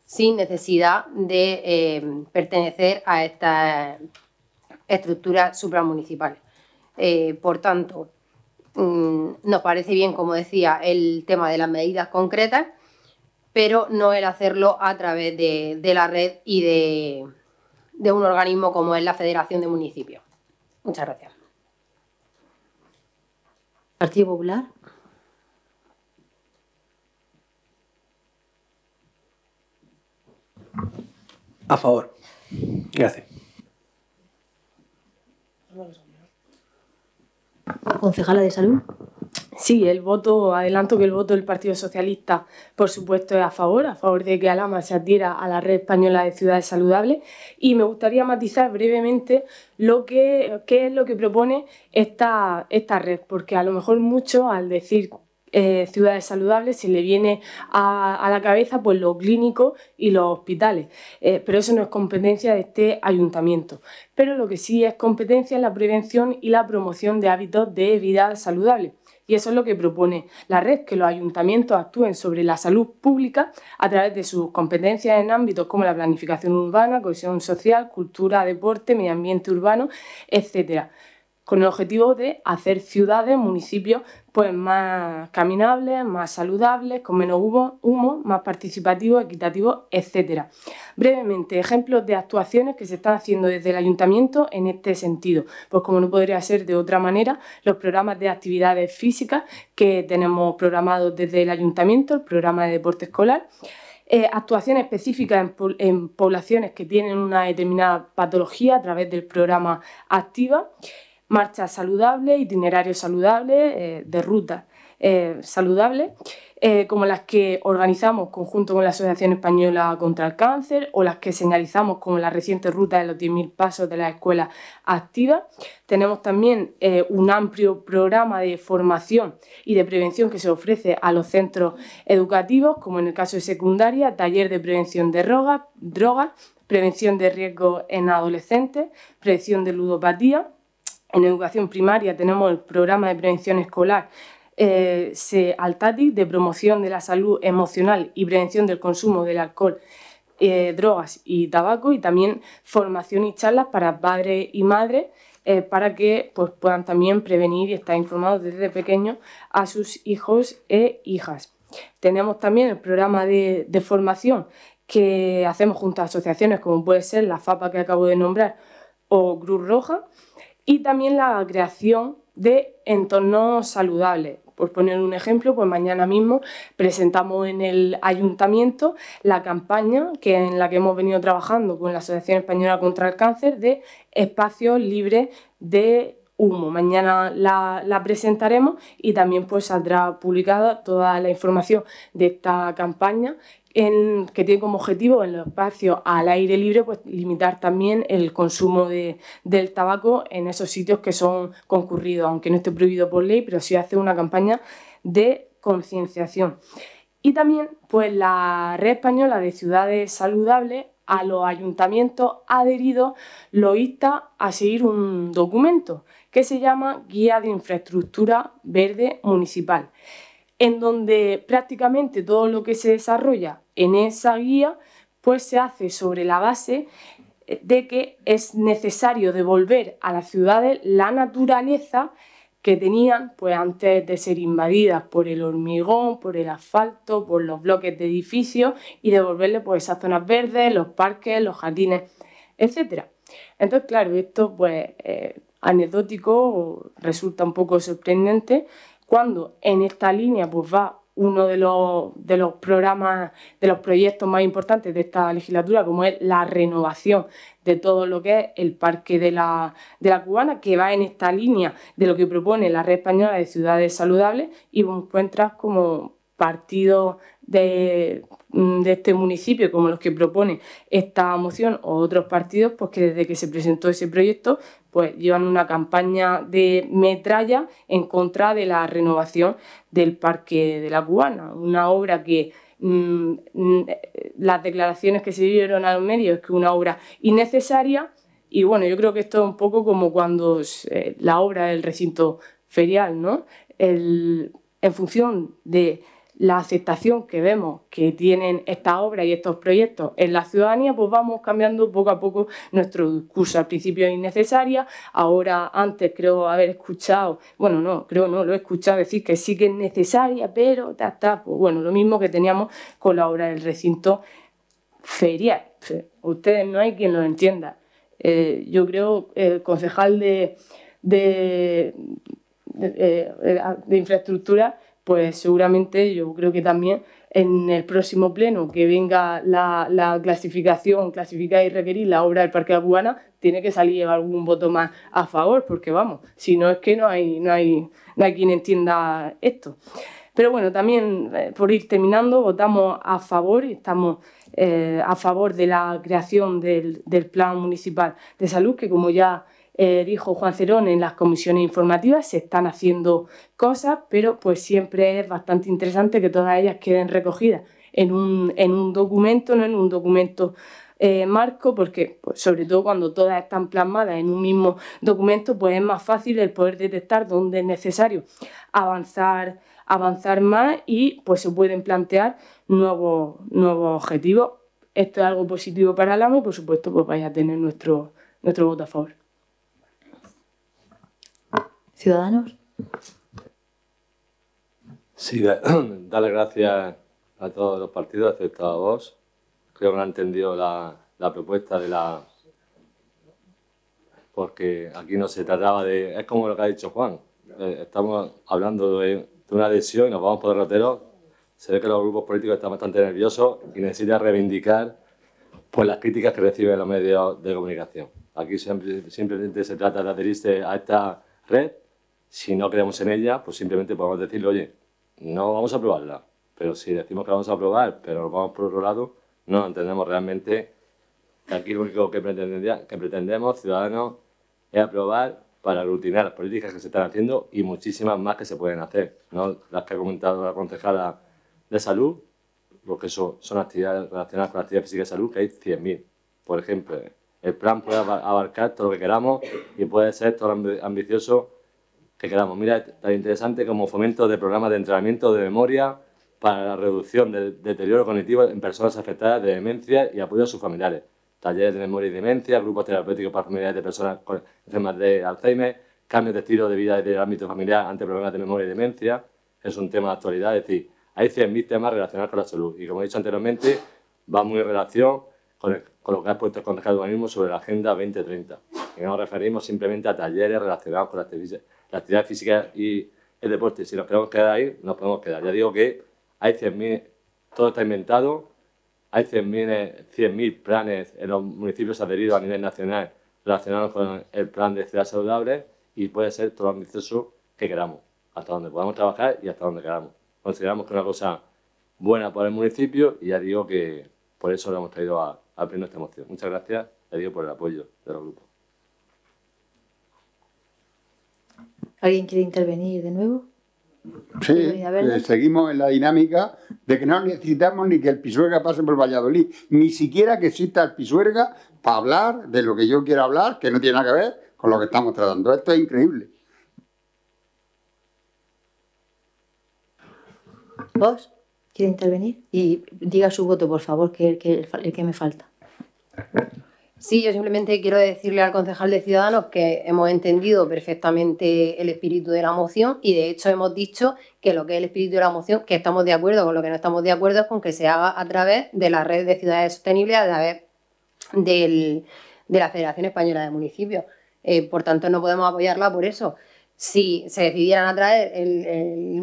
sin necesidad de eh, pertenecer a estas estructuras supramunicipales. Eh, por tanto, mm, nos parece bien, como decía, el tema de las medidas concretas, pero no el hacerlo a través de, la red y de, de un organismo como es la Federación de Municipios. Muchas gracias. Partido Popular. A favor. Gracias. concejala de salud. Sí, el voto, adelanto que el voto del Partido Socialista, por supuesto, es a favor, a favor de que Alama se adhiera a la red española de ciudades saludables. Y me gustaría matizar brevemente lo que, qué es lo que propone esta, esta red, porque a lo mejor mucho al decir eh, ciudades saludables, se le viene a, la cabeza pues lo clínico y los hospitales. Eh, pero eso no es competencia de este ayuntamiento. Pero lo que sí es competencia es la prevención y la promoción de hábitos de vida saludable. Y eso es lo que propone la red, que los ayuntamientos actúen sobre la salud pública a través de sus competencias en ámbitos como la planificación urbana, cohesión social, cultura, deporte, medio ambiente urbano, etcétera Con el objetivo de hacer ciudades, municipios pues más caminables, más saludables, con menos humo, más participativos, equitativos, etc. Brevemente, ejemplos de actuaciones que se están haciendo desde el ayuntamiento en este sentido. Pues como no podría ser de otra manera, los programas de actividades físicas que tenemos programados desde el ayuntamiento, el programa de deporte escolar. Eh, actuaciones específicas en poblaciones que tienen una determinada patología a través del programa Activa marchas saludables, itinerarios saludables, eh, de ruta eh, saludables, eh, como las que organizamos conjunto con la Asociación Española contra el Cáncer o las que señalizamos como la reciente ruta de los 10.000 pasos de la escuela activa. Tenemos también un amplio programa de formación y de prevención que se ofrece a los centros educativos, como en el caso de secundaria, taller de prevención de drogas, prevención de riesgo en adolescentes, prevención de ludopatía en educación primaria tenemos el programa de prevención escolar eh, de promoción de la salud emocional y prevención del consumo del alcohol, eh, drogas y tabaco y también formación y charlas para padres y madres eh, para que pues, puedan también prevenir y estar informados desde pequeños a sus hijos e hijas. Tenemos también el programa de, de formación que hacemos junto a asociaciones como puede ser la FAPA que acabo de nombrar o Cruz Roja y también la creación de entornos saludables. Por poner un ejemplo, pues mañana mismo presentamos en el ayuntamiento la campaña que en la que hemos venido trabajando con la Asociación Española contra el Cáncer de espacios libres de humo. Mañana la, presentaremos y también pues saldrá publicada toda la información de esta campaña que tiene como objetivo en los espacios al aire libre pues, limitar también el consumo del tabaco en esos sitios que son concurridos, aunque no esté prohibido por ley, pero sí hace una campaña de concienciación. Y también pues, la Red Española de Ciudades Saludables a los ayuntamientos adheridos lo insta a seguir un documento que se llama Guía de Infraestructura Verde Municipal en donde prácticamente todo lo que se desarrolla en esa guía pues se hace sobre la base eh, de que es necesario devolver a las ciudades la naturaleza que tenían pues, antes de ser invadidas por el hormigón, por el asfalto, por los bloques de edificios y devolverle pues, esas zonas verdes, los parques, los jardines, etc. Entonces, claro, esto pues, eh, anecdótico resulta un poco sorprendente, cuando en esta línea pues, va uno de los, de los programas, de los proyectos más importantes de esta legislatura, como es la renovación de todo lo que es el Parque de la, Cubana, que va en esta línea de lo que propone la Red Española de Ciudades Saludables y encuentras como partido de Mm, de este municipio, como los que propone esta moción o otros partidos, pues que desde que se presentó ese proyecto, pues llevan una campaña de metralla en contra de la renovación del Parque de la Cubana, una obra que mm, mm, las declaraciones que se dieron a los medios es que una obra innecesaria y bueno, yo creo que esto es un poco como cuando la obra del recinto ferial, ¿no? en función de la aceptación que vemos que tienen estas obras y estos proyectos en la ciudadanía, pues vamos cambiando poco a poco nuestro discurso. Al principio es innecesaria, ahora antes creo haber escuchado, bueno, no, creo no, lo he escuchado decir que sí que es necesaria, pero está pues bueno, lo mismo que teníamos con la obra del recinto ferial. ustedes no hay quien lo entienda. Eh, yo creo el concejal de, de, de eh, infraestructura pues seguramente yo creo que también en el próximo pleno que venga la, clasificación, clasificar y requerir la obra del Parque de la Cubana, tiene que salir algún voto más a favor, porque vamos, si no es que no hay, no hay, no hay quien entienda esto. Pero bueno, también eh, por ir terminando, votamos a favor y estamos eh, a favor de la creación del, del Plan Municipal de Salud, que como ya eh, dijo Juan Cerón en las comisiones informativas, se están haciendo cosas, pero pues siempre es bastante interesante que todas ellas queden recogidas en un, documento, no en un documento eh, marco, porque pues, sobre todo cuando todas están plasmadas en un mismo documento, pues es más fácil el poder detectar dónde es necesario avanzar, avanzar más y pues se pueden plantear nuevos, objetivos. Esto es algo positivo para el AMO y por supuesto pues vais a tener nuestro, nuestro voto a favor ciudadanos. Sí, [clears throat] darle gracias a todos los partidos, excepto a vos. Creo que no han entendido la, propuesta de la... Porque aquí no se trataba de... Es como lo que ha dicho Juan. Eh, estamos hablando de, una adhesión y nos vamos por el rotero. Se ve que los grupos políticos están bastante nerviosos y necesitan reivindicar pues, las críticas que reciben los medios de comunicación. Aquí siempre, simplemente se trata de adherirse a esta red si no creemos en ella, pues simplemente podemos decirle, oye, no vamos a probarla. Pero si decimos que vamos a probar, pero lo vamos por otro lado, no entendemos realmente que aquí lo único que, que pretendemos, ciudadanos, es aprobar para aglutinar las políticas que se están haciendo y muchísimas más que se pueden hacer. ¿no? Las que ha comentado la concejala de salud, porque son, son actividades relacionadas con la actividad física salud, que hay 100.000. Por ejemplo, el plan puede abarcar todo lo que queramos y puede ser todo ambicioso que quedamos. Mira, tan interesante como fomento de programas de entrenamiento de memoria para la reducción del deterioro cognitivo en personas afectadas de demencia y apoyo a sus familiares. Talleres de memoria y demencia, grupos terapéuticos para familiares de personas con temas de Alzheimer, cambios de estilo de vida el ámbito familiar ante problemas de memoria y demencia. Es un tema de actualidad, es decir, hay 100.000 temas relacionados con la salud. Y como he dicho anteriormente, va muy en relación con, lo que ha puesto el Consejo de Humanismo sobre la Agenda 2030 no nos referimos simplemente a talleres relacionados con la actividad, la física y el deporte. Si nos queremos quedar ahí, nos podemos quedar. Ya digo que hay 100.000, todo está inventado, hay 100.000 planes en los municipios adheridos a nivel nacional relacionados con el plan de ciudad saludable y puede ser todo lo ambicioso que queramos, hasta donde podamos trabajar y hasta donde queramos. Consideramos que es una cosa buena para el municipio y ya digo que por eso lo hemos traído a, a pleno esta moción. Muchas gracias, ya digo, por el apoyo de los grupos. ¿Alguien quiere intervenir de nuevo? Sí, eh, seguimos en la dinámica de que no necesitamos ni que el pisuerga pase por Valladolid, ni siquiera que exista el pisuerga para hablar de lo que yo quiero hablar, que no tiene nada que ver con lo que estamos tratando. Esto es increíble. ¿Vos quiere intervenir? Y diga su voto, por favor, que, que me falta. Sí, yo simplemente quiero decirle al concejal de Ciudadanos que hemos entendido perfectamente el espíritu de la moción y de hecho hemos dicho que lo que es el espíritu de la moción, que estamos de acuerdo, con lo que no estamos de acuerdo es con que se haga a través de la red de ciudades sostenibles, a través de la Federación Española de Municipios. Eh, por tanto, no podemos apoyarla por eso. Si se decidieran a traer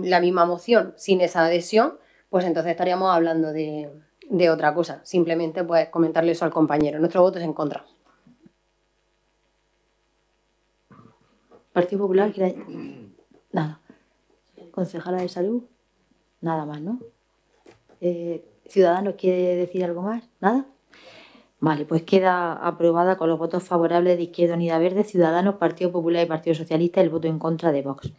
la misma moción sin esa adhesión, pues entonces estaríamos hablando de, de otra cosa. Simplemente pues comentarle eso al compañero. Nuestro voto es en contra. Partido Popular, quiere... nada. Concejala de Salud, nada más, ¿no? Eh, Ciudadanos, ¿quiere decir algo más? ¿Nada? Vale, pues queda aprobada con los votos favorables de Izquierda Unida Verde, Ciudadanos, Partido Popular y Partido Socialista, el voto en contra de Vox.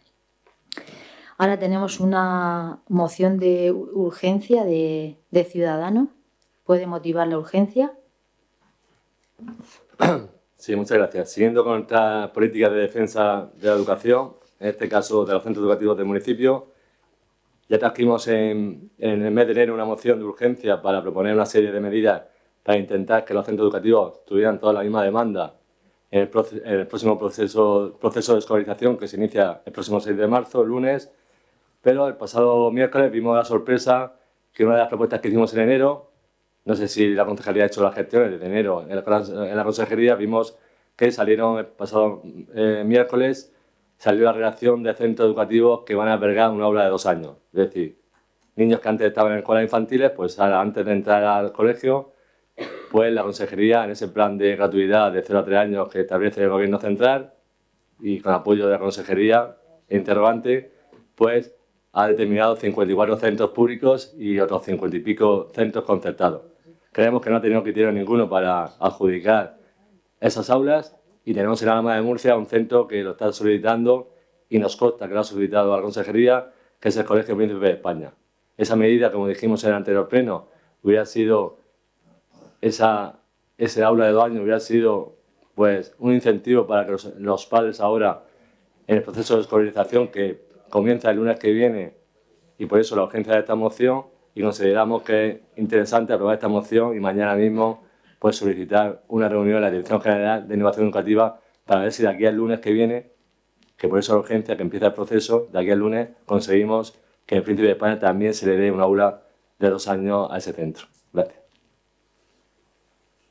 Ahora tenemos una moción de urgencia de, de ciudadano. ¿Puede motivar la urgencia? [clears throat] Sí, muchas gracias. Siguiendo con estas política de defensa de la educación, en este caso de los centros educativos del municipio, ya trajimos en, el mes de enero una moción de urgencia para proponer una serie de medidas para intentar que los centros educativos tuvieran toda la misma demanda en el, el próximo proceso, proceso de escolarización que se inicia el próximo 6 de marzo, lunes, pero el pasado miércoles vimos la sorpresa que una de las propuestas que hicimos en enero, no sé si la consejería ha hecho las gestiones desde enero, en la, consejería vimos que salieron el pasado eh, miércoles, salió la relación de centros educativos que van a albergar una obra de dos años. Es decir, niños que antes estaban en escuelas infantiles, pues antes de entrar al colegio, pues la consejería en ese plan de gratuidad de 0 a 3 años que establece el gobierno central y con apoyo de la consejería e interrogante, pues ha determinado 54 centros públicos y otros 50 y pico centros concertados. Creemos que no ha tenido criterio ninguno para adjudicar esas aulas y tenemos en Alma de Murcia un centro que lo está solicitando y nos consta que lo ha solicitado a la Consejería, que es el Colegio Príncipe de España. Esa medida, como dijimos en el anterior pleno, hubiera sido, esa, ese aula de dos años hubiera sido pues, un incentivo para que los, los padres ahora, en el proceso de escolarización, que comienza el lunes que viene y por eso la urgencia de esta moción y consideramos que es interesante aprobar esta moción y mañana mismo pues, solicitar una reunión de la Dirección General de Innovación Educativa para ver si de aquí al lunes que viene, que por eso la urgencia que empieza el proceso, de aquí al lunes conseguimos que el Príncipe de España también se le dé un aula de dos años a ese centro. Gracias.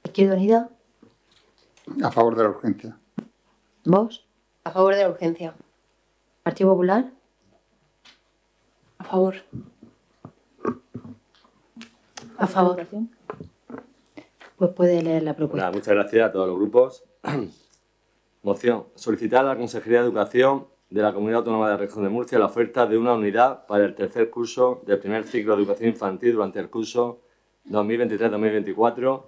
¿Izquierda Unida? A favor de la urgencia. ¿Vos? A favor de la urgencia. ¿Partido Popular? A favor. A favor. Pues puede leer la propuesta. muchas gracias a todos los grupos. [clears throat] Moción. Solicitar a la Consejería de Educación de la Comunidad Autónoma de la Región de Murcia la oferta de una unidad para el tercer curso del primer ciclo de educación infantil durante el curso 2023-2024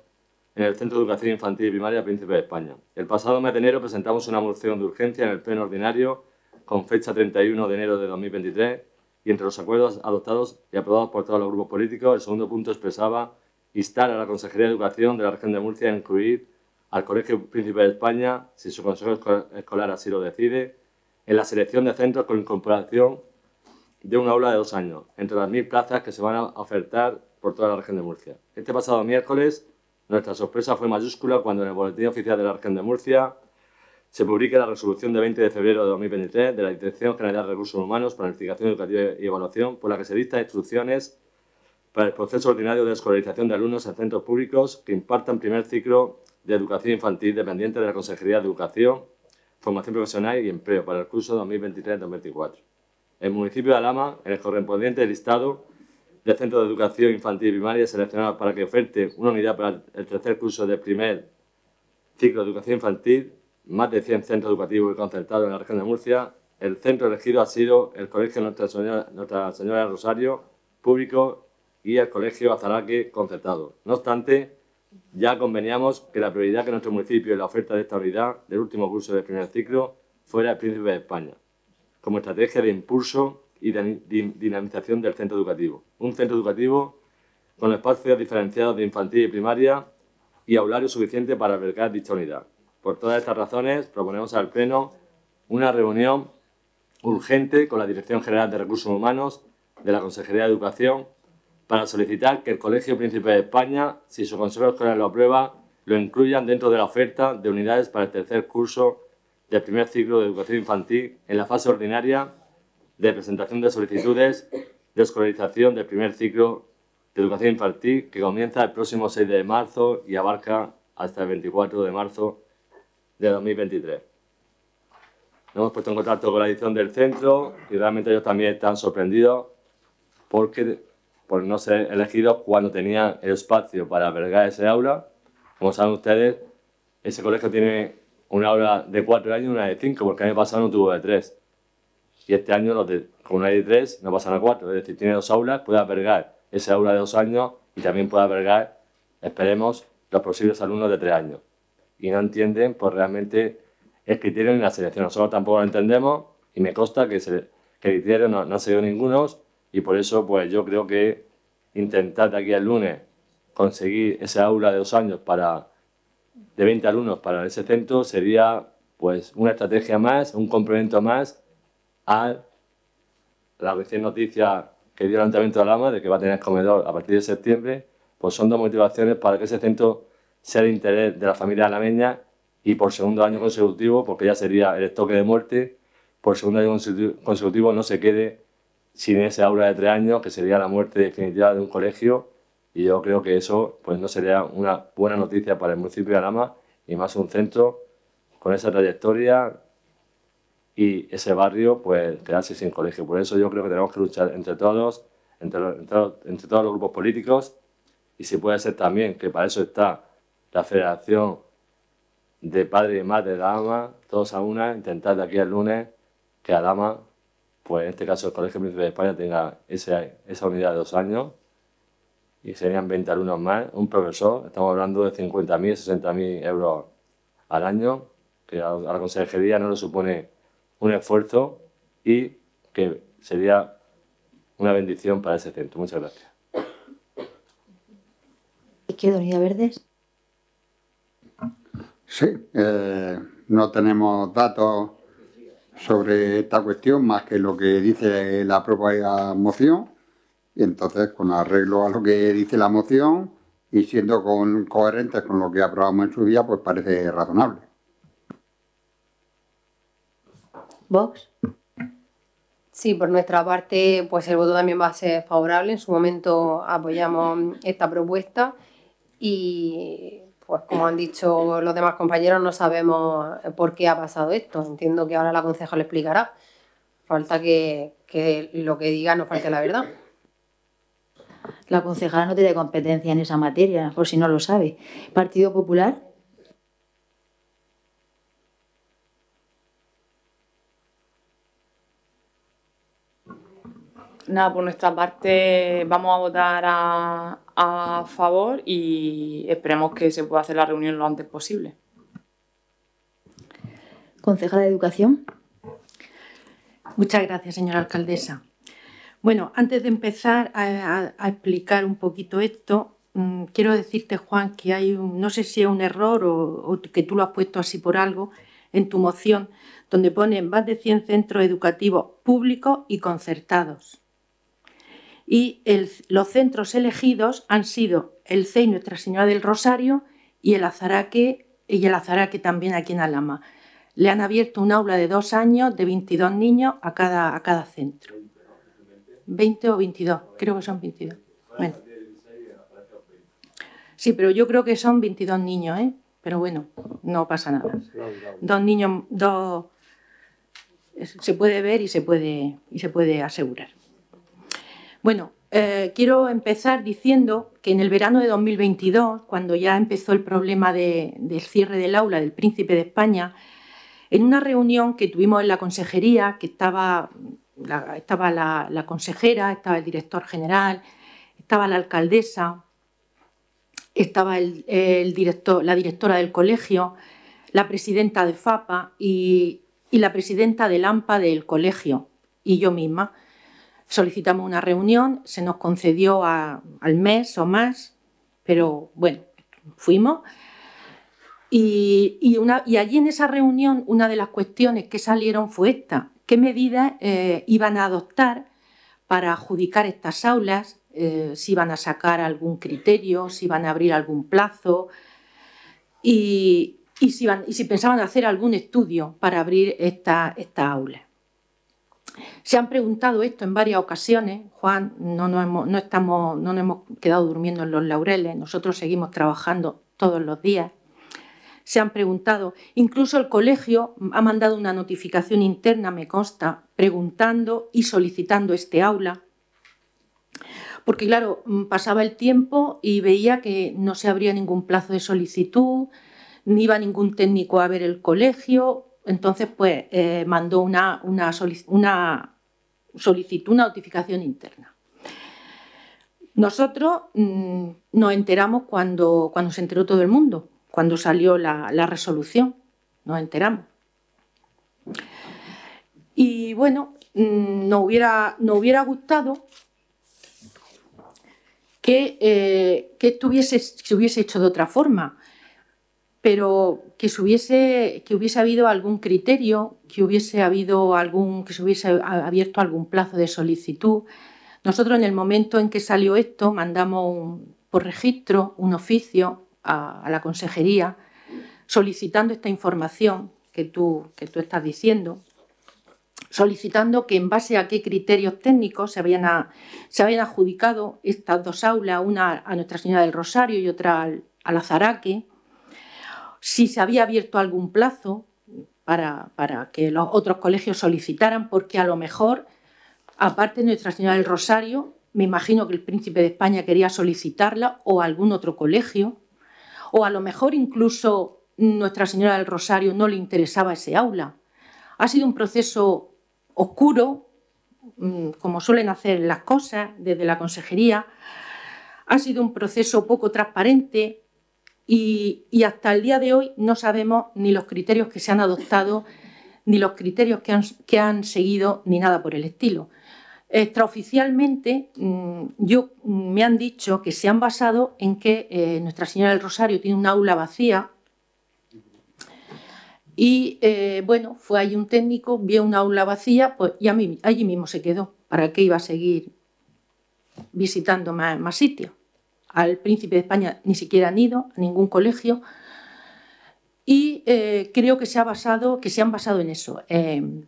en el Centro de Educación Infantil y Primaria Príncipe de España. El pasado mes de enero presentamos una moción de urgencia en el pleno ordinario con fecha 31 de enero de 2023 y entre los acuerdos adoptados y aprobados por todos los grupos políticos. El segundo punto expresaba instar a la Consejería de Educación de la Región de Murcia a incluir al Colegio Príncipe de España, si su consejo escolar así lo decide, en la selección de centros con incorporación de un aula de dos años, entre las mil plazas que se van a ofertar por toda la región de Murcia. Este pasado miércoles, nuestra sorpresa fue mayúscula cuando en el Boletín Oficial de la región de Murcia se publique la resolución de 20 de febrero de 2023 de la Dirección General de Recursos Humanos, para Investigación Educativa y Evaluación, por la que se dicta instrucciones para el proceso ordinario de escolarización de alumnos en centros públicos que impartan primer ciclo de educación infantil dependiente de la Consejería de Educación, Formación Profesional y Empleo para el curso 2023-2024. El municipio de Alama, en el correspondiente listado de centros de educación infantil y primaria seleccionados para que oferte una unidad para el tercer curso de primer ciclo de educación infantil, más de 100 centros educativos y concertados en la región de Murcia, el centro elegido ha sido el Colegio Nuestra Señora, Nuestra Señora Rosario, público, y el Colegio Azaraque, concertado. No obstante, ya conveníamos que la prioridad que nuestro municipio y la oferta de esta unidad del último curso del primer ciclo fuera el Príncipe de España, como estrategia de impulso y de dinamización del centro educativo. Un centro educativo con espacios diferenciados de infantil y primaria y aulario suficiente para albergar dicha unidad. Por todas estas razones, proponemos al Pleno una reunión urgente con la Dirección General de Recursos Humanos de la Consejería de Educación para solicitar que el Colegio Príncipe de España, si su Consejo Escolar lo aprueba, lo incluyan dentro de la oferta de unidades para el tercer curso del primer ciclo de educación infantil en la fase ordinaria de presentación de solicitudes de escolarización del primer ciclo de educación infantil que comienza el próximo 6 de marzo y abarca hasta el 24 de marzo de 2023. Nos hemos puesto en contacto con la edición del centro y realmente ellos también están sorprendidos porque, por no ser elegidos cuando tenían el espacio para albergar ese aula. Como saben ustedes, ese colegio tiene una aula de cuatro años y una de cinco, porque el año pasado no tuvo de tres. Y este año, con una de tres, no pasan a cuatro. Es decir, tiene dos aulas, puede albergar ese aula de dos años y también puede albergar, esperemos, los posibles alumnos de tres años y no entienden pues realmente el criterio en la selección. Nosotros tampoco lo entendemos y me consta que, el criterio no, no se dio ninguno y por eso pues yo creo que intentar de aquí al lunes conseguir ese aula de dos años para, de 20 alumnos para ese centro sería pues una estrategia más, un complemento más a la recién noticia que dio el Ayuntamiento de Lama de que va a tener comedor a partir de septiembre, pues son dos motivaciones para que ese centro sea interés de la familia alameña y por segundo año consecutivo, porque ya sería el estoque de muerte, por segundo año consecutivo no se quede sin ese aula de tres años, que sería la muerte definitiva de un colegio, y yo creo que eso pues, no sería una buena noticia para el municipio de Alama, y más un centro con esa trayectoria y ese barrio, pues quedarse sin colegio. Por eso yo creo que tenemos que luchar entre todos, entre, entre, entre todos los grupos políticos, y si puede ser también, que para eso está la Federación de Padres y Madres de la todos a una, intentar de aquí al lunes que Adama, pues en este caso el Colegio Príncipe de España, tenga esa unidad de dos años y serían 20 alumnos más, un profesor, estamos hablando de 50.000, 60.000 euros al año, que a la consejería no le supone un esfuerzo y que sería una bendición para ese centro. Muchas gracias. ¿Qué, Verdes. Sí, eh, no tenemos datos sobre esta cuestión más que lo que dice la propia moción y entonces con arreglo a lo que dice la moción y siendo coherentes con lo que aprobamos en su día pues parece razonable. ¿Vox? Sí, por nuestra parte pues el voto también va a ser favorable. En su momento apoyamos esta propuesta y pues como han dicho los demás compañeros, no sabemos eh, por qué ha pasado esto. Entiendo que ahora la concejal explicará. Falta que, lo que diga no falte la verdad. La concejala no tiene competencia en esa materia, por si no lo sabe. Partido Popular Nada, por nuestra parte vamos a votar a, favor y esperemos que se pueda hacer la reunión lo antes posible. Concejal de Educación. Muchas gracias, señora alcaldesa. Bueno, antes de empezar a, explicar un poquito esto, mm, quiero decirte, Juan, que hay, no sé si es un error o, o, que tú lo has puesto así por algo en tu moción, donde ponen más de 100 centros educativos públicos y concertados y los centros elegidos han sido el CEI Nuestra Señora del Rosario y el Azaraque, y el Azaraque también aquí en Alama. Le han abierto un aula de dos años de 22 niños a cada, a cada centro. 20 o 22, creo que son 22. Sí, pero yo creo que son 22 niños, ¿eh? Pero bueno, no pasa nada. Dos niños, dos... Se puede ver y se puede, y se puede asegurar. Bueno, eh, quiero empezar diciendo que en el verano de 2022, cuando ya empezó el problema del cierre del aula del Príncipe de España, en una reunión que tuvimos en la consejería, que estaba la, consejera, estaba el director general, estaba la alcaldesa, estaba el, la directora del colegio, la presidenta de FAPA y, y la presidenta del AMPA del colegio y yo misma Solicitamos una reunión, se nos concedió al mes o más, pero bueno, fuimos. Y, una, y, allí en esa reunión una de las cuestiones que salieron fue esta, qué medidas eh, iban a adoptar para adjudicar estas aulas, eh, si iban a sacar algún criterio, si iban a abrir algún plazo y, y si, si, pensaban hacer algún estudio para abrir esta, esta aula. Se han preguntado esto en varias ocasiones. Juan, no nos, hemos, no, estamos, no hemos quedado durmiendo en los laureles, nosotros seguimos trabajando todos los días. Se han preguntado, incluso el colegio ha mandado una notificación interna, me consta, preguntando y solicitando este aula. Porque claro, mm, pasaba el tiempo y veía que no se abría ningún plazo de solicitud, ni iba ningún técnico a ver el colegio, entonces, pues eh, mandó una, solicitud, una notificación interna. Nosotros mm, nos enteramos cuando, se enteró todo el mundo, cuando salió la, resolución, nos enteramos. Y bueno, mm, no nos, hubiera, gustado que, eh, se hubiese hecho de otra forma, pero que, hubiese, habido algún criterio, que, hubiese habido algún, que se hubiese abierto algún plazo de solicitud. Nosotros en el momento en que salió esto mandamos por registro un oficio a, la consejería solicitando esta información que tú, que tú estás diciendo, solicitando que en base a qué criterios técnicos se habían, adjudicado estas dos aulas, una a Nuestra Señora del Rosario y otra a la Zaraque si se había abierto algún plazo para, que los otros colegios solicitaran, porque a lo mejor, aparte de Nuestra Señora del Rosario, me imagino que el príncipe de España quería solicitarla o algún otro colegio, o a lo mejor incluso Nuestra Señora del Rosario no le interesaba ese aula. Ha sido un proceso oscuro, mm, como suelen hacer las cosas desde la consejería, ha sido un proceso poco transparente, y, hasta el día de hoy no sabemos ni los criterios que se han adoptado, ni los criterios que han, seguido, ni nada por el estilo. Extraoficialmente, mm, yo, mm, me han dicho que se han basado en que eh, Nuestra Señora del Rosario tiene un aula vacía y eh, bueno, fue ahí un técnico, vio una aula vacía pues, y a mí, allí mismo se quedó. ¿Para qué iba a seguir visitando más sitios? al príncipe de España ni siquiera han ido a ningún colegio y eh, creo que se, ha basado, que se han basado en eso, en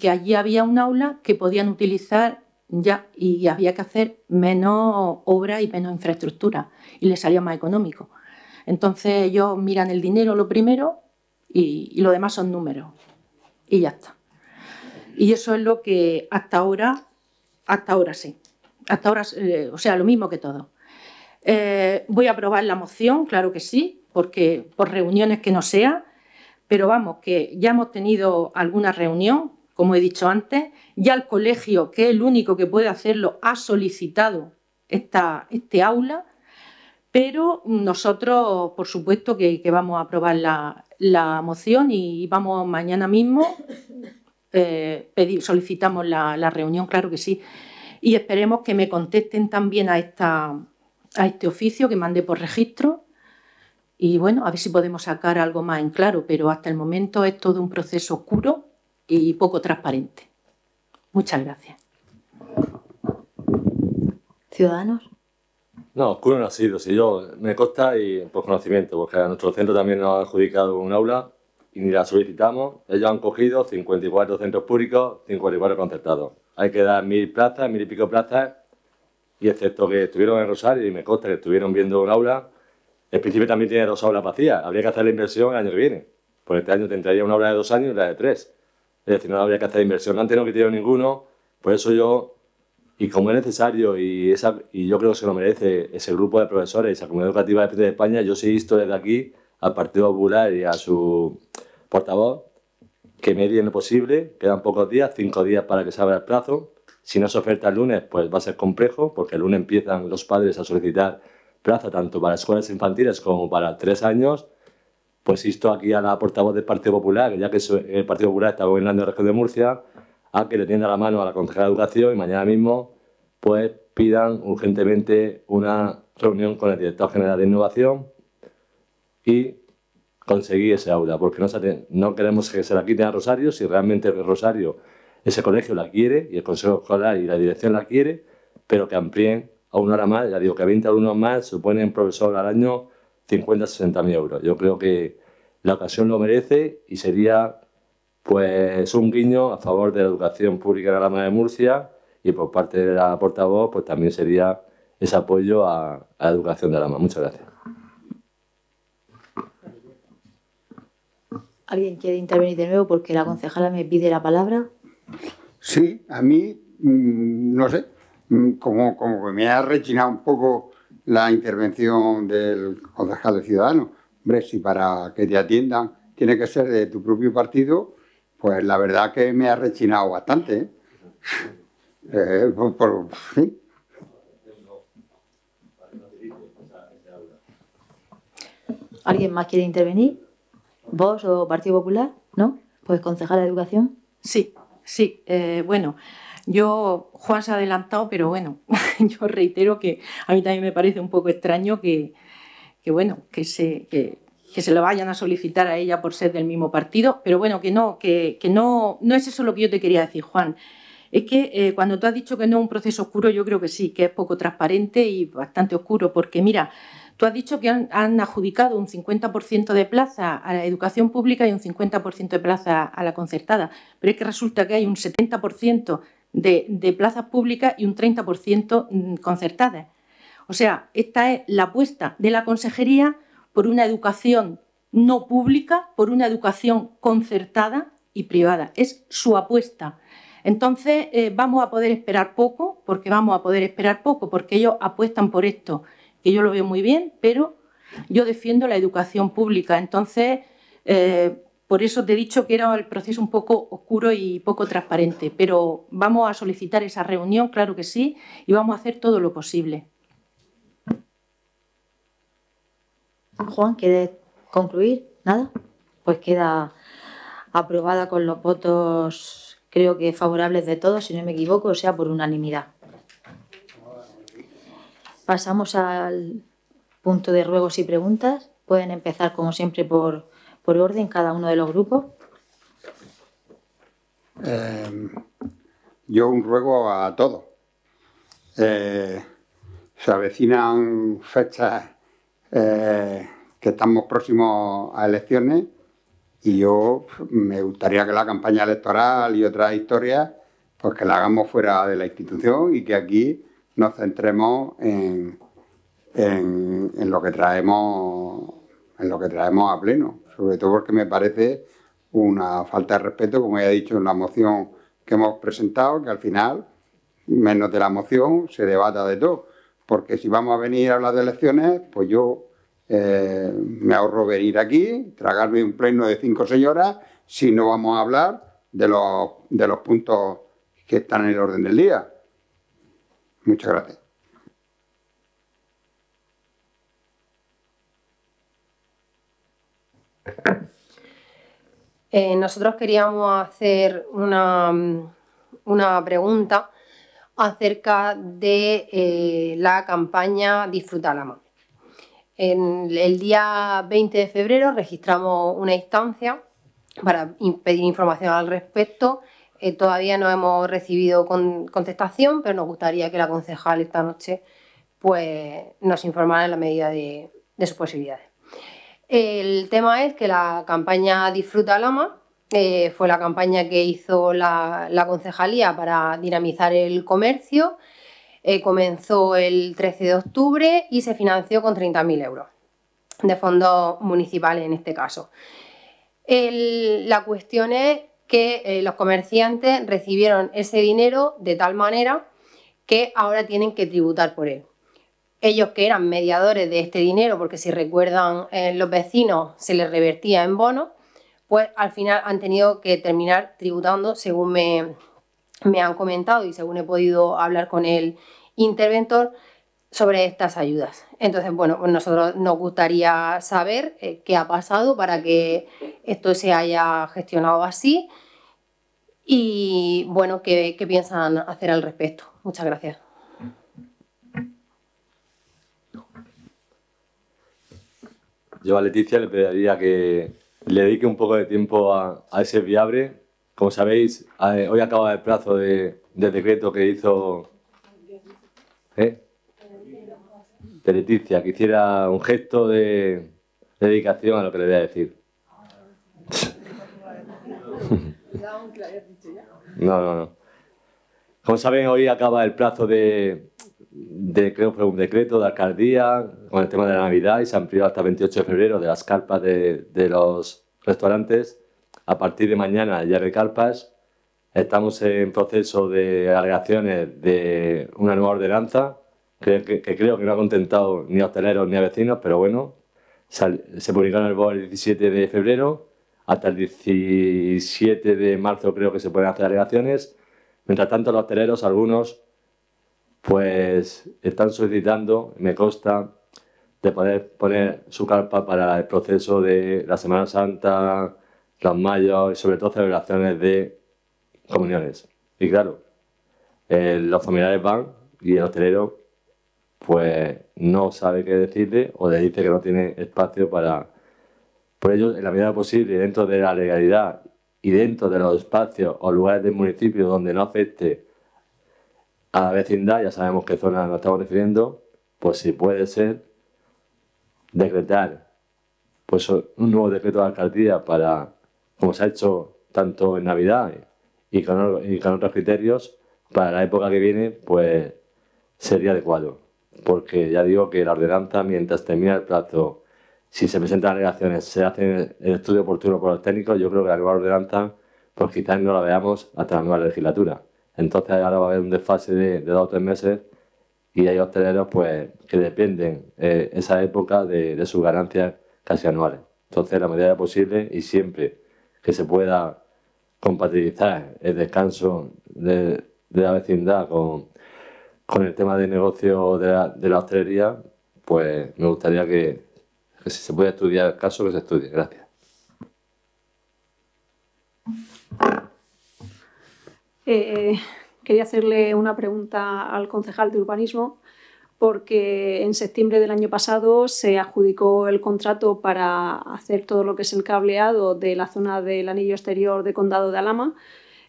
que allí había un aula que podían utilizar ya y había que hacer menos obra y menos infraestructura y les salía más económico. Entonces ellos miran el dinero lo primero y, lo demás son números y ya está. Y eso es lo que hasta ahora, hasta ahora sí. Hasta ahora, eh, o sea, lo mismo que todo. Eh, voy a aprobar la moción, claro que sí, porque por reuniones que no sea, pero vamos, que ya hemos tenido alguna reunión, como he dicho antes, ya el colegio, que es el único que puede hacerlo, ha solicitado este aula, pero nosotros, por supuesto, que, vamos a aprobar la, moción y vamos mañana mismo, eh, solicitamos la reunión, claro que sí, y esperemos que me contesten también a esta a este oficio que mandé por registro y bueno, a ver si podemos sacar algo más en claro, pero hasta el momento es todo un proceso oscuro y poco transparente. Muchas gracias. ¿Ciudadanos? No, oscuro no ha sido. Si yo me consta y por conocimiento, porque a nuestro centro también nos ha adjudicado un aula y ni la solicitamos. Ellos han cogido 54 centros públicos, 54 concertados. Hay que dar mil plazas, mil y pico plazas y excepto que estuvieron en Rosario y me consta que estuvieron viendo un aula, el principio también tiene dos aulas vacías. Habría que hacer la inversión el año que viene. Por pues este año tendría una aula de dos años y la de tres. Es decir, no habría que hacer inversión. Antes no quitaron ninguno, por eso yo, y como es necesario, y, esa, y yo creo que se lo merece ese grupo de profesores, esa comunidad educativa de España, yo sí visto desde aquí al Partido Popular y a su portavoz que medien lo posible, quedan pocos días, cinco días para que se abra el plazo, si no se oferta el lunes, pues va a ser complejo, porque el lunes empiezan los padres a solicitar plaza tanto para escuelas infantiles como para tres años. Pues esto aquí a la portavoz del Partido Popular, ya que el Partido Popular está gobernando el región de Murcia, a que le tienda la mano a la concejala de Educación y mañana mismo pues pidan urgentemente una reunión con el director general de Innovación y conseguir ese aula, porque no, no queremos que se la quiten a Rosario, si realmente Rosario ese colegio la quiere y el consejo escolar y la dirección la quiere, pero que amplíen a una hora más. Ya digo que 20 alumnos más suponen profesor al año 50, 60 mil euros. Yo creo que la ocasión lo merece y sería pues un guiño a favor de la educación pública de la de Murcia y por parte de la portavoz pues también sería ese apoyo a, la educación de Alama. Muchas gracias. ¿Alguien quiere intervenir de nuevo porque la concejala me pide la palabra? Sí, a mí, mm, no sé, mm, como, que me ha rechinado un poco la intervención del concejal de Ciudadanos. Hombre, si para que te atiendan tiene que ser de tu propio partido, pues la verdad que me ha rechinado bastante. ¿eh? [laughs] Eh, ¿Alguien más quiere intervenir? ¿Vos o Partido Popular? ¿No? Pues concejal de Educación. Sí. Sí, eh, bueno, yo, Juan se ha adelantado, pero bueno, [laughs] yo reitero que a mí también me parece un poco extraño que, bueno, que se, que, se lo vayan a solicitar a ella por ser del mismo partido, pero bueno, que no, que, que no, no es eso lo que yo te quería decir, Juan. Es que eh, cuando tú has dicho que no es un proceso oscuro, yo creo que sí, que es poco transparente y bastante oscuro, porque mira, Tú has dicho que han, adjudicado un 50% de plaza a la educación pública y un 50% de plaza a la concertada, pero es que resulta que hay un 70% de, plazas públicas y un 30% mm, concertadas. O sea, esta es la apuesta de la consejería por una educación no pública, por una educación concertada y privada. Es su apuesta. Entonces, eh, vamos a poder esperar poco, porque vamos a poder esperar poco, porque ellos apuestan por esto que yo lo veo muy bien, pero yo defiendo la educación pública. Entonces, eh, por eso te he dicho que era el proceso un poco oscuro y poco transparente, pero vamos a solicitar esa reunión, claro que sí, y vamos a hacer todo lo posible. Juan, ¿quieres concluir? ¿Nada? Pues queda aprobada con los votos, creo que favorables de todos, si no me equivoco, o sea, por unanimidad pasamos al punto de ruegos y preguntas. Pueden empezar, como siempre, por, orden cada uno de los grupos. Em, yo un ruego a todos. Eh, se avecinan fechas eh, que estamos próximos a elecciones y yo me gustaría que la campaña electoral y otras historias, pues que la hagamos fuera de la institución y que aquí nos centremos en, en, lo que traemos en lo que traemos a pleno, sobre todo porque me parece una falta de respeto, como ya he dicho en la moción que hemos presentado, que al final, menos de la moción, se debata de todo. Porque si vamos a venir a hablar de elecciones, pues yo eh, me ahorro venir aquí, tragarme un pleno de cinco señoras... si no vamos a hablar de los, de los puntos que están en el orden del día. Muchas gracias. Eh, nosotros queríamos hacer una, pregunta acerca de eh, la campaña Disfruta la mano. el día 20 de febrero registramos una instancia para pedir información al respecto eh, todavía no hemos recibido contestación, pero nos gustaría que la concejal esta noche pues, nos informara en la medida de, sus posibilidades. El tema es que la campaña Disfruta Lama eh, fue la campaña que hizo la, concejalía para dinamizar el comercio. Eh, comenzó el 13 de octubre y se financió con 30.000 euros de fondos municipales en este caso. la cuestión es que eh, los comerciantes recibieron ese dinero de tal manera que ahora tienen que tributar por él. Ellos que eran mediadores de este dinero, porque si recuerdan eh, los vecinos se les revertía en bono, pues al final han tenido que terminar tributando según me han comentado y según he podido hablar con el interventor, sobre estas ayudas. Entonces, bueno, nosotros nos gustaría saber eh, qué ha pasado para que esto se haya gestionado así y, bueno, qué, piensan hacer al respecto. Muchas gracias. Yo a Leticia le pediría que le dedique un poco de tiempo a, ese viable. Como sabéis, eh, hoy acaba el plazo de, decreto que hizo de Leticia, que hiciera un gesto de, dedicación a lo que le voy a decir. [laughs] No, no, no. Como saben, hoy acaba el plazo de, de creo fue un decreto de alcaldía con el tema de la Navidad y se amplió hasta 28 de febrero de las carpas de, de los restaurantes. A partir de mañana ya de carpas. Estamos en proceso de alegaciones de una nueva ordenanza que, creo que no ha contentado ni a hosteleros ni a vecinos, pero bueno, se se publicaron el el 17 de febrero, hasta el 17 de marzo creo que se pueden hacer alegaciones. Mientras tanto, los hosteleros, algunos, pues están solicitando, me consta, de poder poner su carpa para el proceso de la Semana Santa, los mayos y sobre todo celebraciones de comuniones. Y claro, eh, los familiares van y el hostelero pues no sabe qué decirle o le dice que no tiene espacio para... Por ello, en la medida posible, dentro de la legalidad y dentro de los espacios o lugares del municipio donde no afecte a la vecindad, ya sabemos qué zona nos estamos refiriendo, pues si puede ser decretar pues un nuevo decreto de alcaldía para, como se ha hecho tanto en Navidad y con otros criterios, para la época que viene, pues sería adecuado porque ya digo que la ordenanza, mientras termina el plazo, si se presentan alegaciones, se hace el estudio oportuno por los técnicos, yo creo que la nueva ordenanza, pues quizás no la veamos hasta la nueva legislatura. Entonces ahora va a haber un desfase de, dos o tres meses y hay hosteleros pues, que dependen eh, esa época de, sus ganancias casi anuales. Entonces, la medida posible y siempre que se pueda compatibilizar el descanso de la vecindad con, con el tema de negocio de la, de la hostelería, pues me gustaría que, si se puede estudiar el caso, que se estudie. Gracias. Eh, quería hacerle una pregunta al concejal de urbanismo porque en septiembre del año pasado se adjudicó el contrato para hacer todo lo que es el cableado de la zona del anillo exterior de Condado de Alama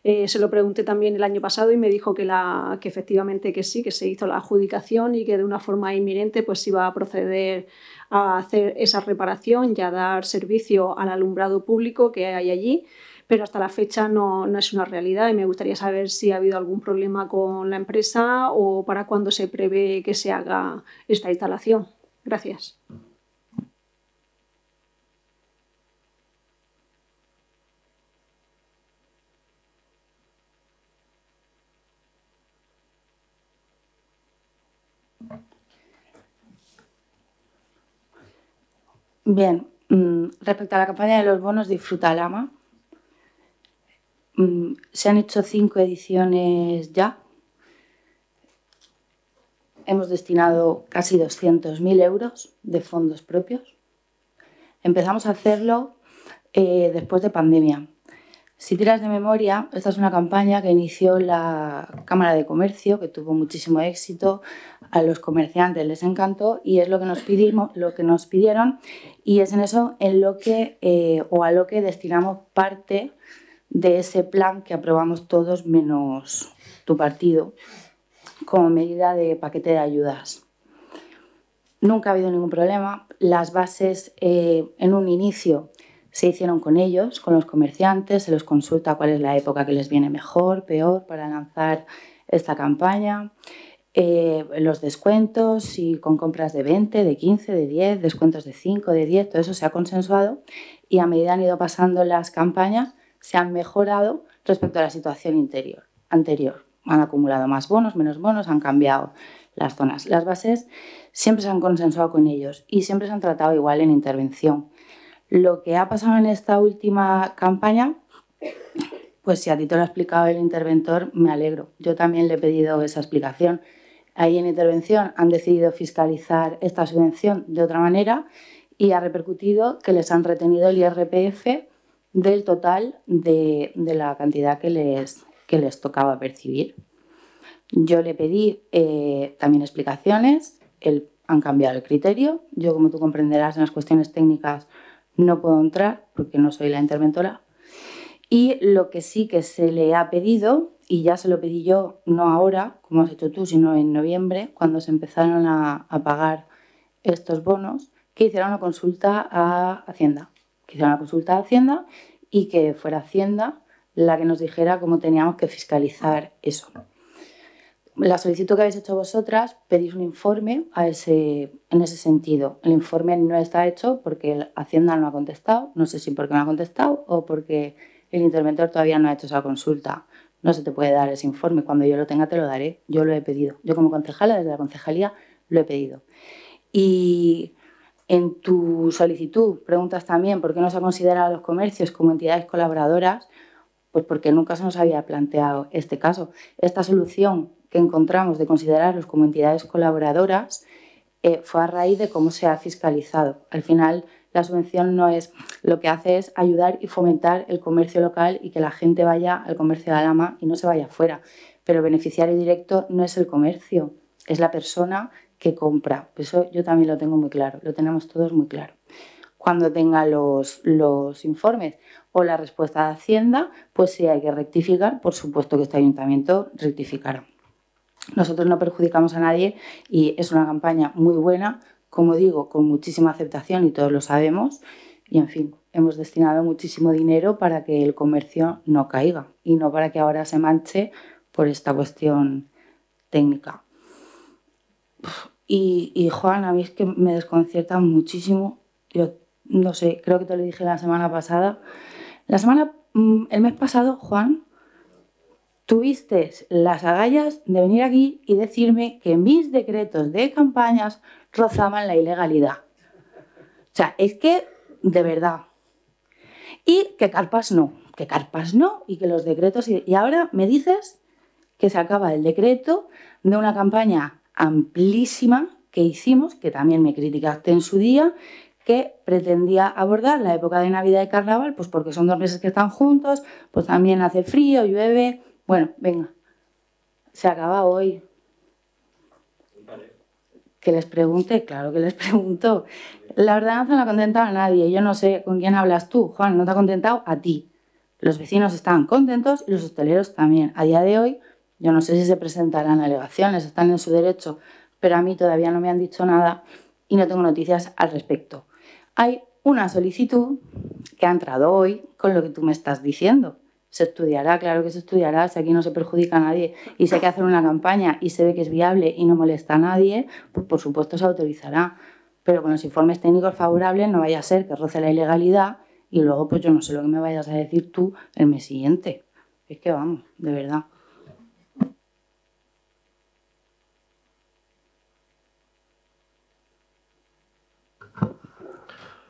eh, se lo pregunté también el año pasado y me dijo que, la, que efectivamente que sí, que se hizo la adjudicación y que de una forma inminente pues iba a proceder a hacer esa reparación y a dar servicio al alumbrado público que hay allí pero hasta la fecha no, no, es una realidad y me gustaría saber si ha habido algún problema con la empresa o para cuándo se prevé que se haga esta instalación. Gracias. Bien, mm, respecto a la campaña de los bonos, disfruta Lama, mm, se han hecho cinco ediciones ya. Hemos destinado casi 200.000 euros de fondos propios. Empezamos a hacerlo eh, después de pandemia. Si tiras de memoria, esta es una campaña que inició la Cámara de Comercio, que tuvo muchísimo éxito, a los comerciantes les encantó y es lo que nos, lo que nos pidieron y es en eso en lo que, eh, o a lo que destinamos parte de ese plan que aprobamos todos menos tu partido como medida de paquete de ayudas. Nunca ha habido ningún problema. Las bases eh, en un inicio se hicieron con ellos, con los comerciantes, se los consulta cuál es la época que les viene mejor, peor para lanzar esta campaña, eh, los descuentos y con compras de 20, de 15, de 10, descuentos de 5, de 10, todo eso se ha consensuado y a medida han ido pasando las campañas se han mejorado respecto a la situación anterior. Han acumulado más bonos, menos bonos, han cambiado las zonas. Las bases siempre se han consensuado con ellos y siempre se han tratado igual en intervención. Lo que ha pasado en esta última campaña, pues si a ti te lo ha explicado el interventor, me alegro. Yo también le he pedido esa explicación. Ahí en intervención han decidido fiscalizar esta subvención de otra manera y ha repercutido que les han retenido el IRPF del total de, de la cantidad que les, que les tocaba percibir. Yo le pedí eh, también explicaciones, el, han cambiado el criterio. Yo, como tú comprenderás, en las cuestiones técnicas no puedo entrar porque no soy la interventora. Y lo que sí que se le ha pedido, y ya se lo pedí yo, no ahora, como has hecho tú, sino en noviembre, cuando se empezaron a, pagar estos bonos, que hiciera una consulta a Hacienda. Que hiciera una consulta a Hacienda y que fuera Hacienda la que nos dijera cómo teníamos que fiscalizar eso la solicitud que habéis hecho vosotras, pedís un informe en ese sentido. El informe no está hecho porque Hacienda no ha contestado, no sé si porque no ha contestado o porque el interventor todavía no ha hecho esa consulta. No se te puede dar ese informe. Cuando yo lo tenga, te lo daré. Yo lo he pedido. Yo, como concejala, desde la concejalía, lo he pedido. Y en tu solicitud preguntas también por qué no se ha considerado los comercios como entidades colaboradoras. Pues porque nunca se nos había planteado este caso. Esta solución que encontramos de considerarlos como entidades colaboradoras eh, fue a raíz de cómo se ha fiscalizado. Al final, la subvención no es lo que hace es ayudar y fomentar el comercio local y que la gente vaya al comercio de Alama y no se vaya afuera. Pero el beneficiario directo no es el comercio, es la persona que compra. Eso yo también lo tengo muy claro, lo tenemos todos muy claro. Cuando tenga los, los informes o la respuesta de Hacienda, pues si hay que rectificar, por supuesto que este ayuntamiento rectificará. Nosotros no perjudicamos a nadie y es una campaña muy buena, como digo, con muchísima aceptación y todos lo sabemos. Y en fin, hemos destinado muchísimo dinero para que el comercio no caiga y no para que ahora se manche por esta cuestión técnica. Y, Juan, a mí es que me desconcierta muchísimo. Yo no sé, creo que te lo dije la semana pasada. La semana, mm, el mes pasado, Juan, tuviste las agallas de venir aquí y decirme que mis decretos de campañas rozaban la ilegalidad. O sea, es que, de verdad. Y que carpas no, que carpas no y que los decretos... Y ahora me dices que se acaba el decreto de una campaña amplísima que hicimos, que también me criticaste en su día, que pretendía abordar la época de Navidad y Carnaval, pues porque son dos meses que están juntos, pues también hace frío, llueve, bueno, venga. Se acaba hoy. Que les pregunte, claro que les [laughs] pregunto. La ordenanza no ha contentado a nadie. Yo no sé con quién hablas tú, Juan, no te ha contentado a ti. Los vecinos están contentos y los hosteleros también. A día de hoy, yo no sé si se presentarán alegaciones, están en su derecho, pero a mí todavía no me han dicho nada y no tengo noticias al respecto. Hay una solicitud que ha entrado hoy con lo que tú me estás diciendo se estudiará, claro que se estudiará, si aquí no se perjudica a nadie y si hay que hacer una campaña y se ve que es viable y no molesta a nadie, pues por supuesto se autorizará. Pero con los informes técnicos favorables no vaya a ser que roce la ilegalidad y luego pues yo no sé lo que me vayas a decir tú el mes siguiente. Es que vamos, de verdad.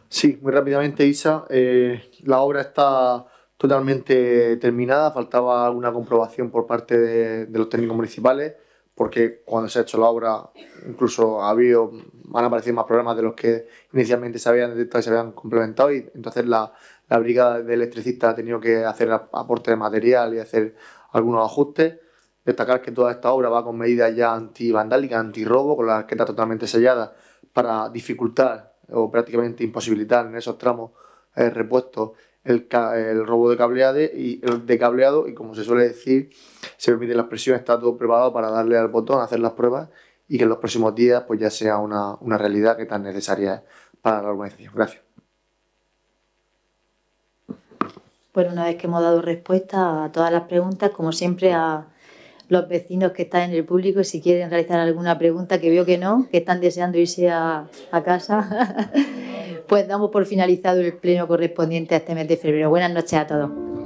Sí, muy rápidamente, Isa. Eh, la obra está totalmente terminada, faltaba alguna comprobación por parte de, los técnicos municipales, porque cuando se ha hecho la obra, incluso han aparecido más problemas de los que inicialmente se habían detectado y se habían complementado, y entonces la, brigada de electricistas ha tenido que hacer aporte de material y hacer algunos ajustes. Destacar que toda esta obra va con medidas ya antivandálicas, antirrobo, con la arqueta totalmente sellada para dificultar o prácticamente imposibilitar en esos tramos eh, repuestos el, robo de cableado, y, el de cableado y como se suele decir, se permite la expresión, está todo preparado para darle al botón, hacer las pruebas y que en los próximos días pues ya sea una, una realidad que tan necesaria es para la organización. Gracias. Bueno, una vez que hemos dado respuesta a todas las preguntas, como siempre a los vecinos que están en el público, si quieren realizar alguna pregunta, que veo que no, que están deseando irse a, a casa. [laughs] Pues damos por finalizado el pleno correspondiente a este mes de febrero. Buenas noches a todos.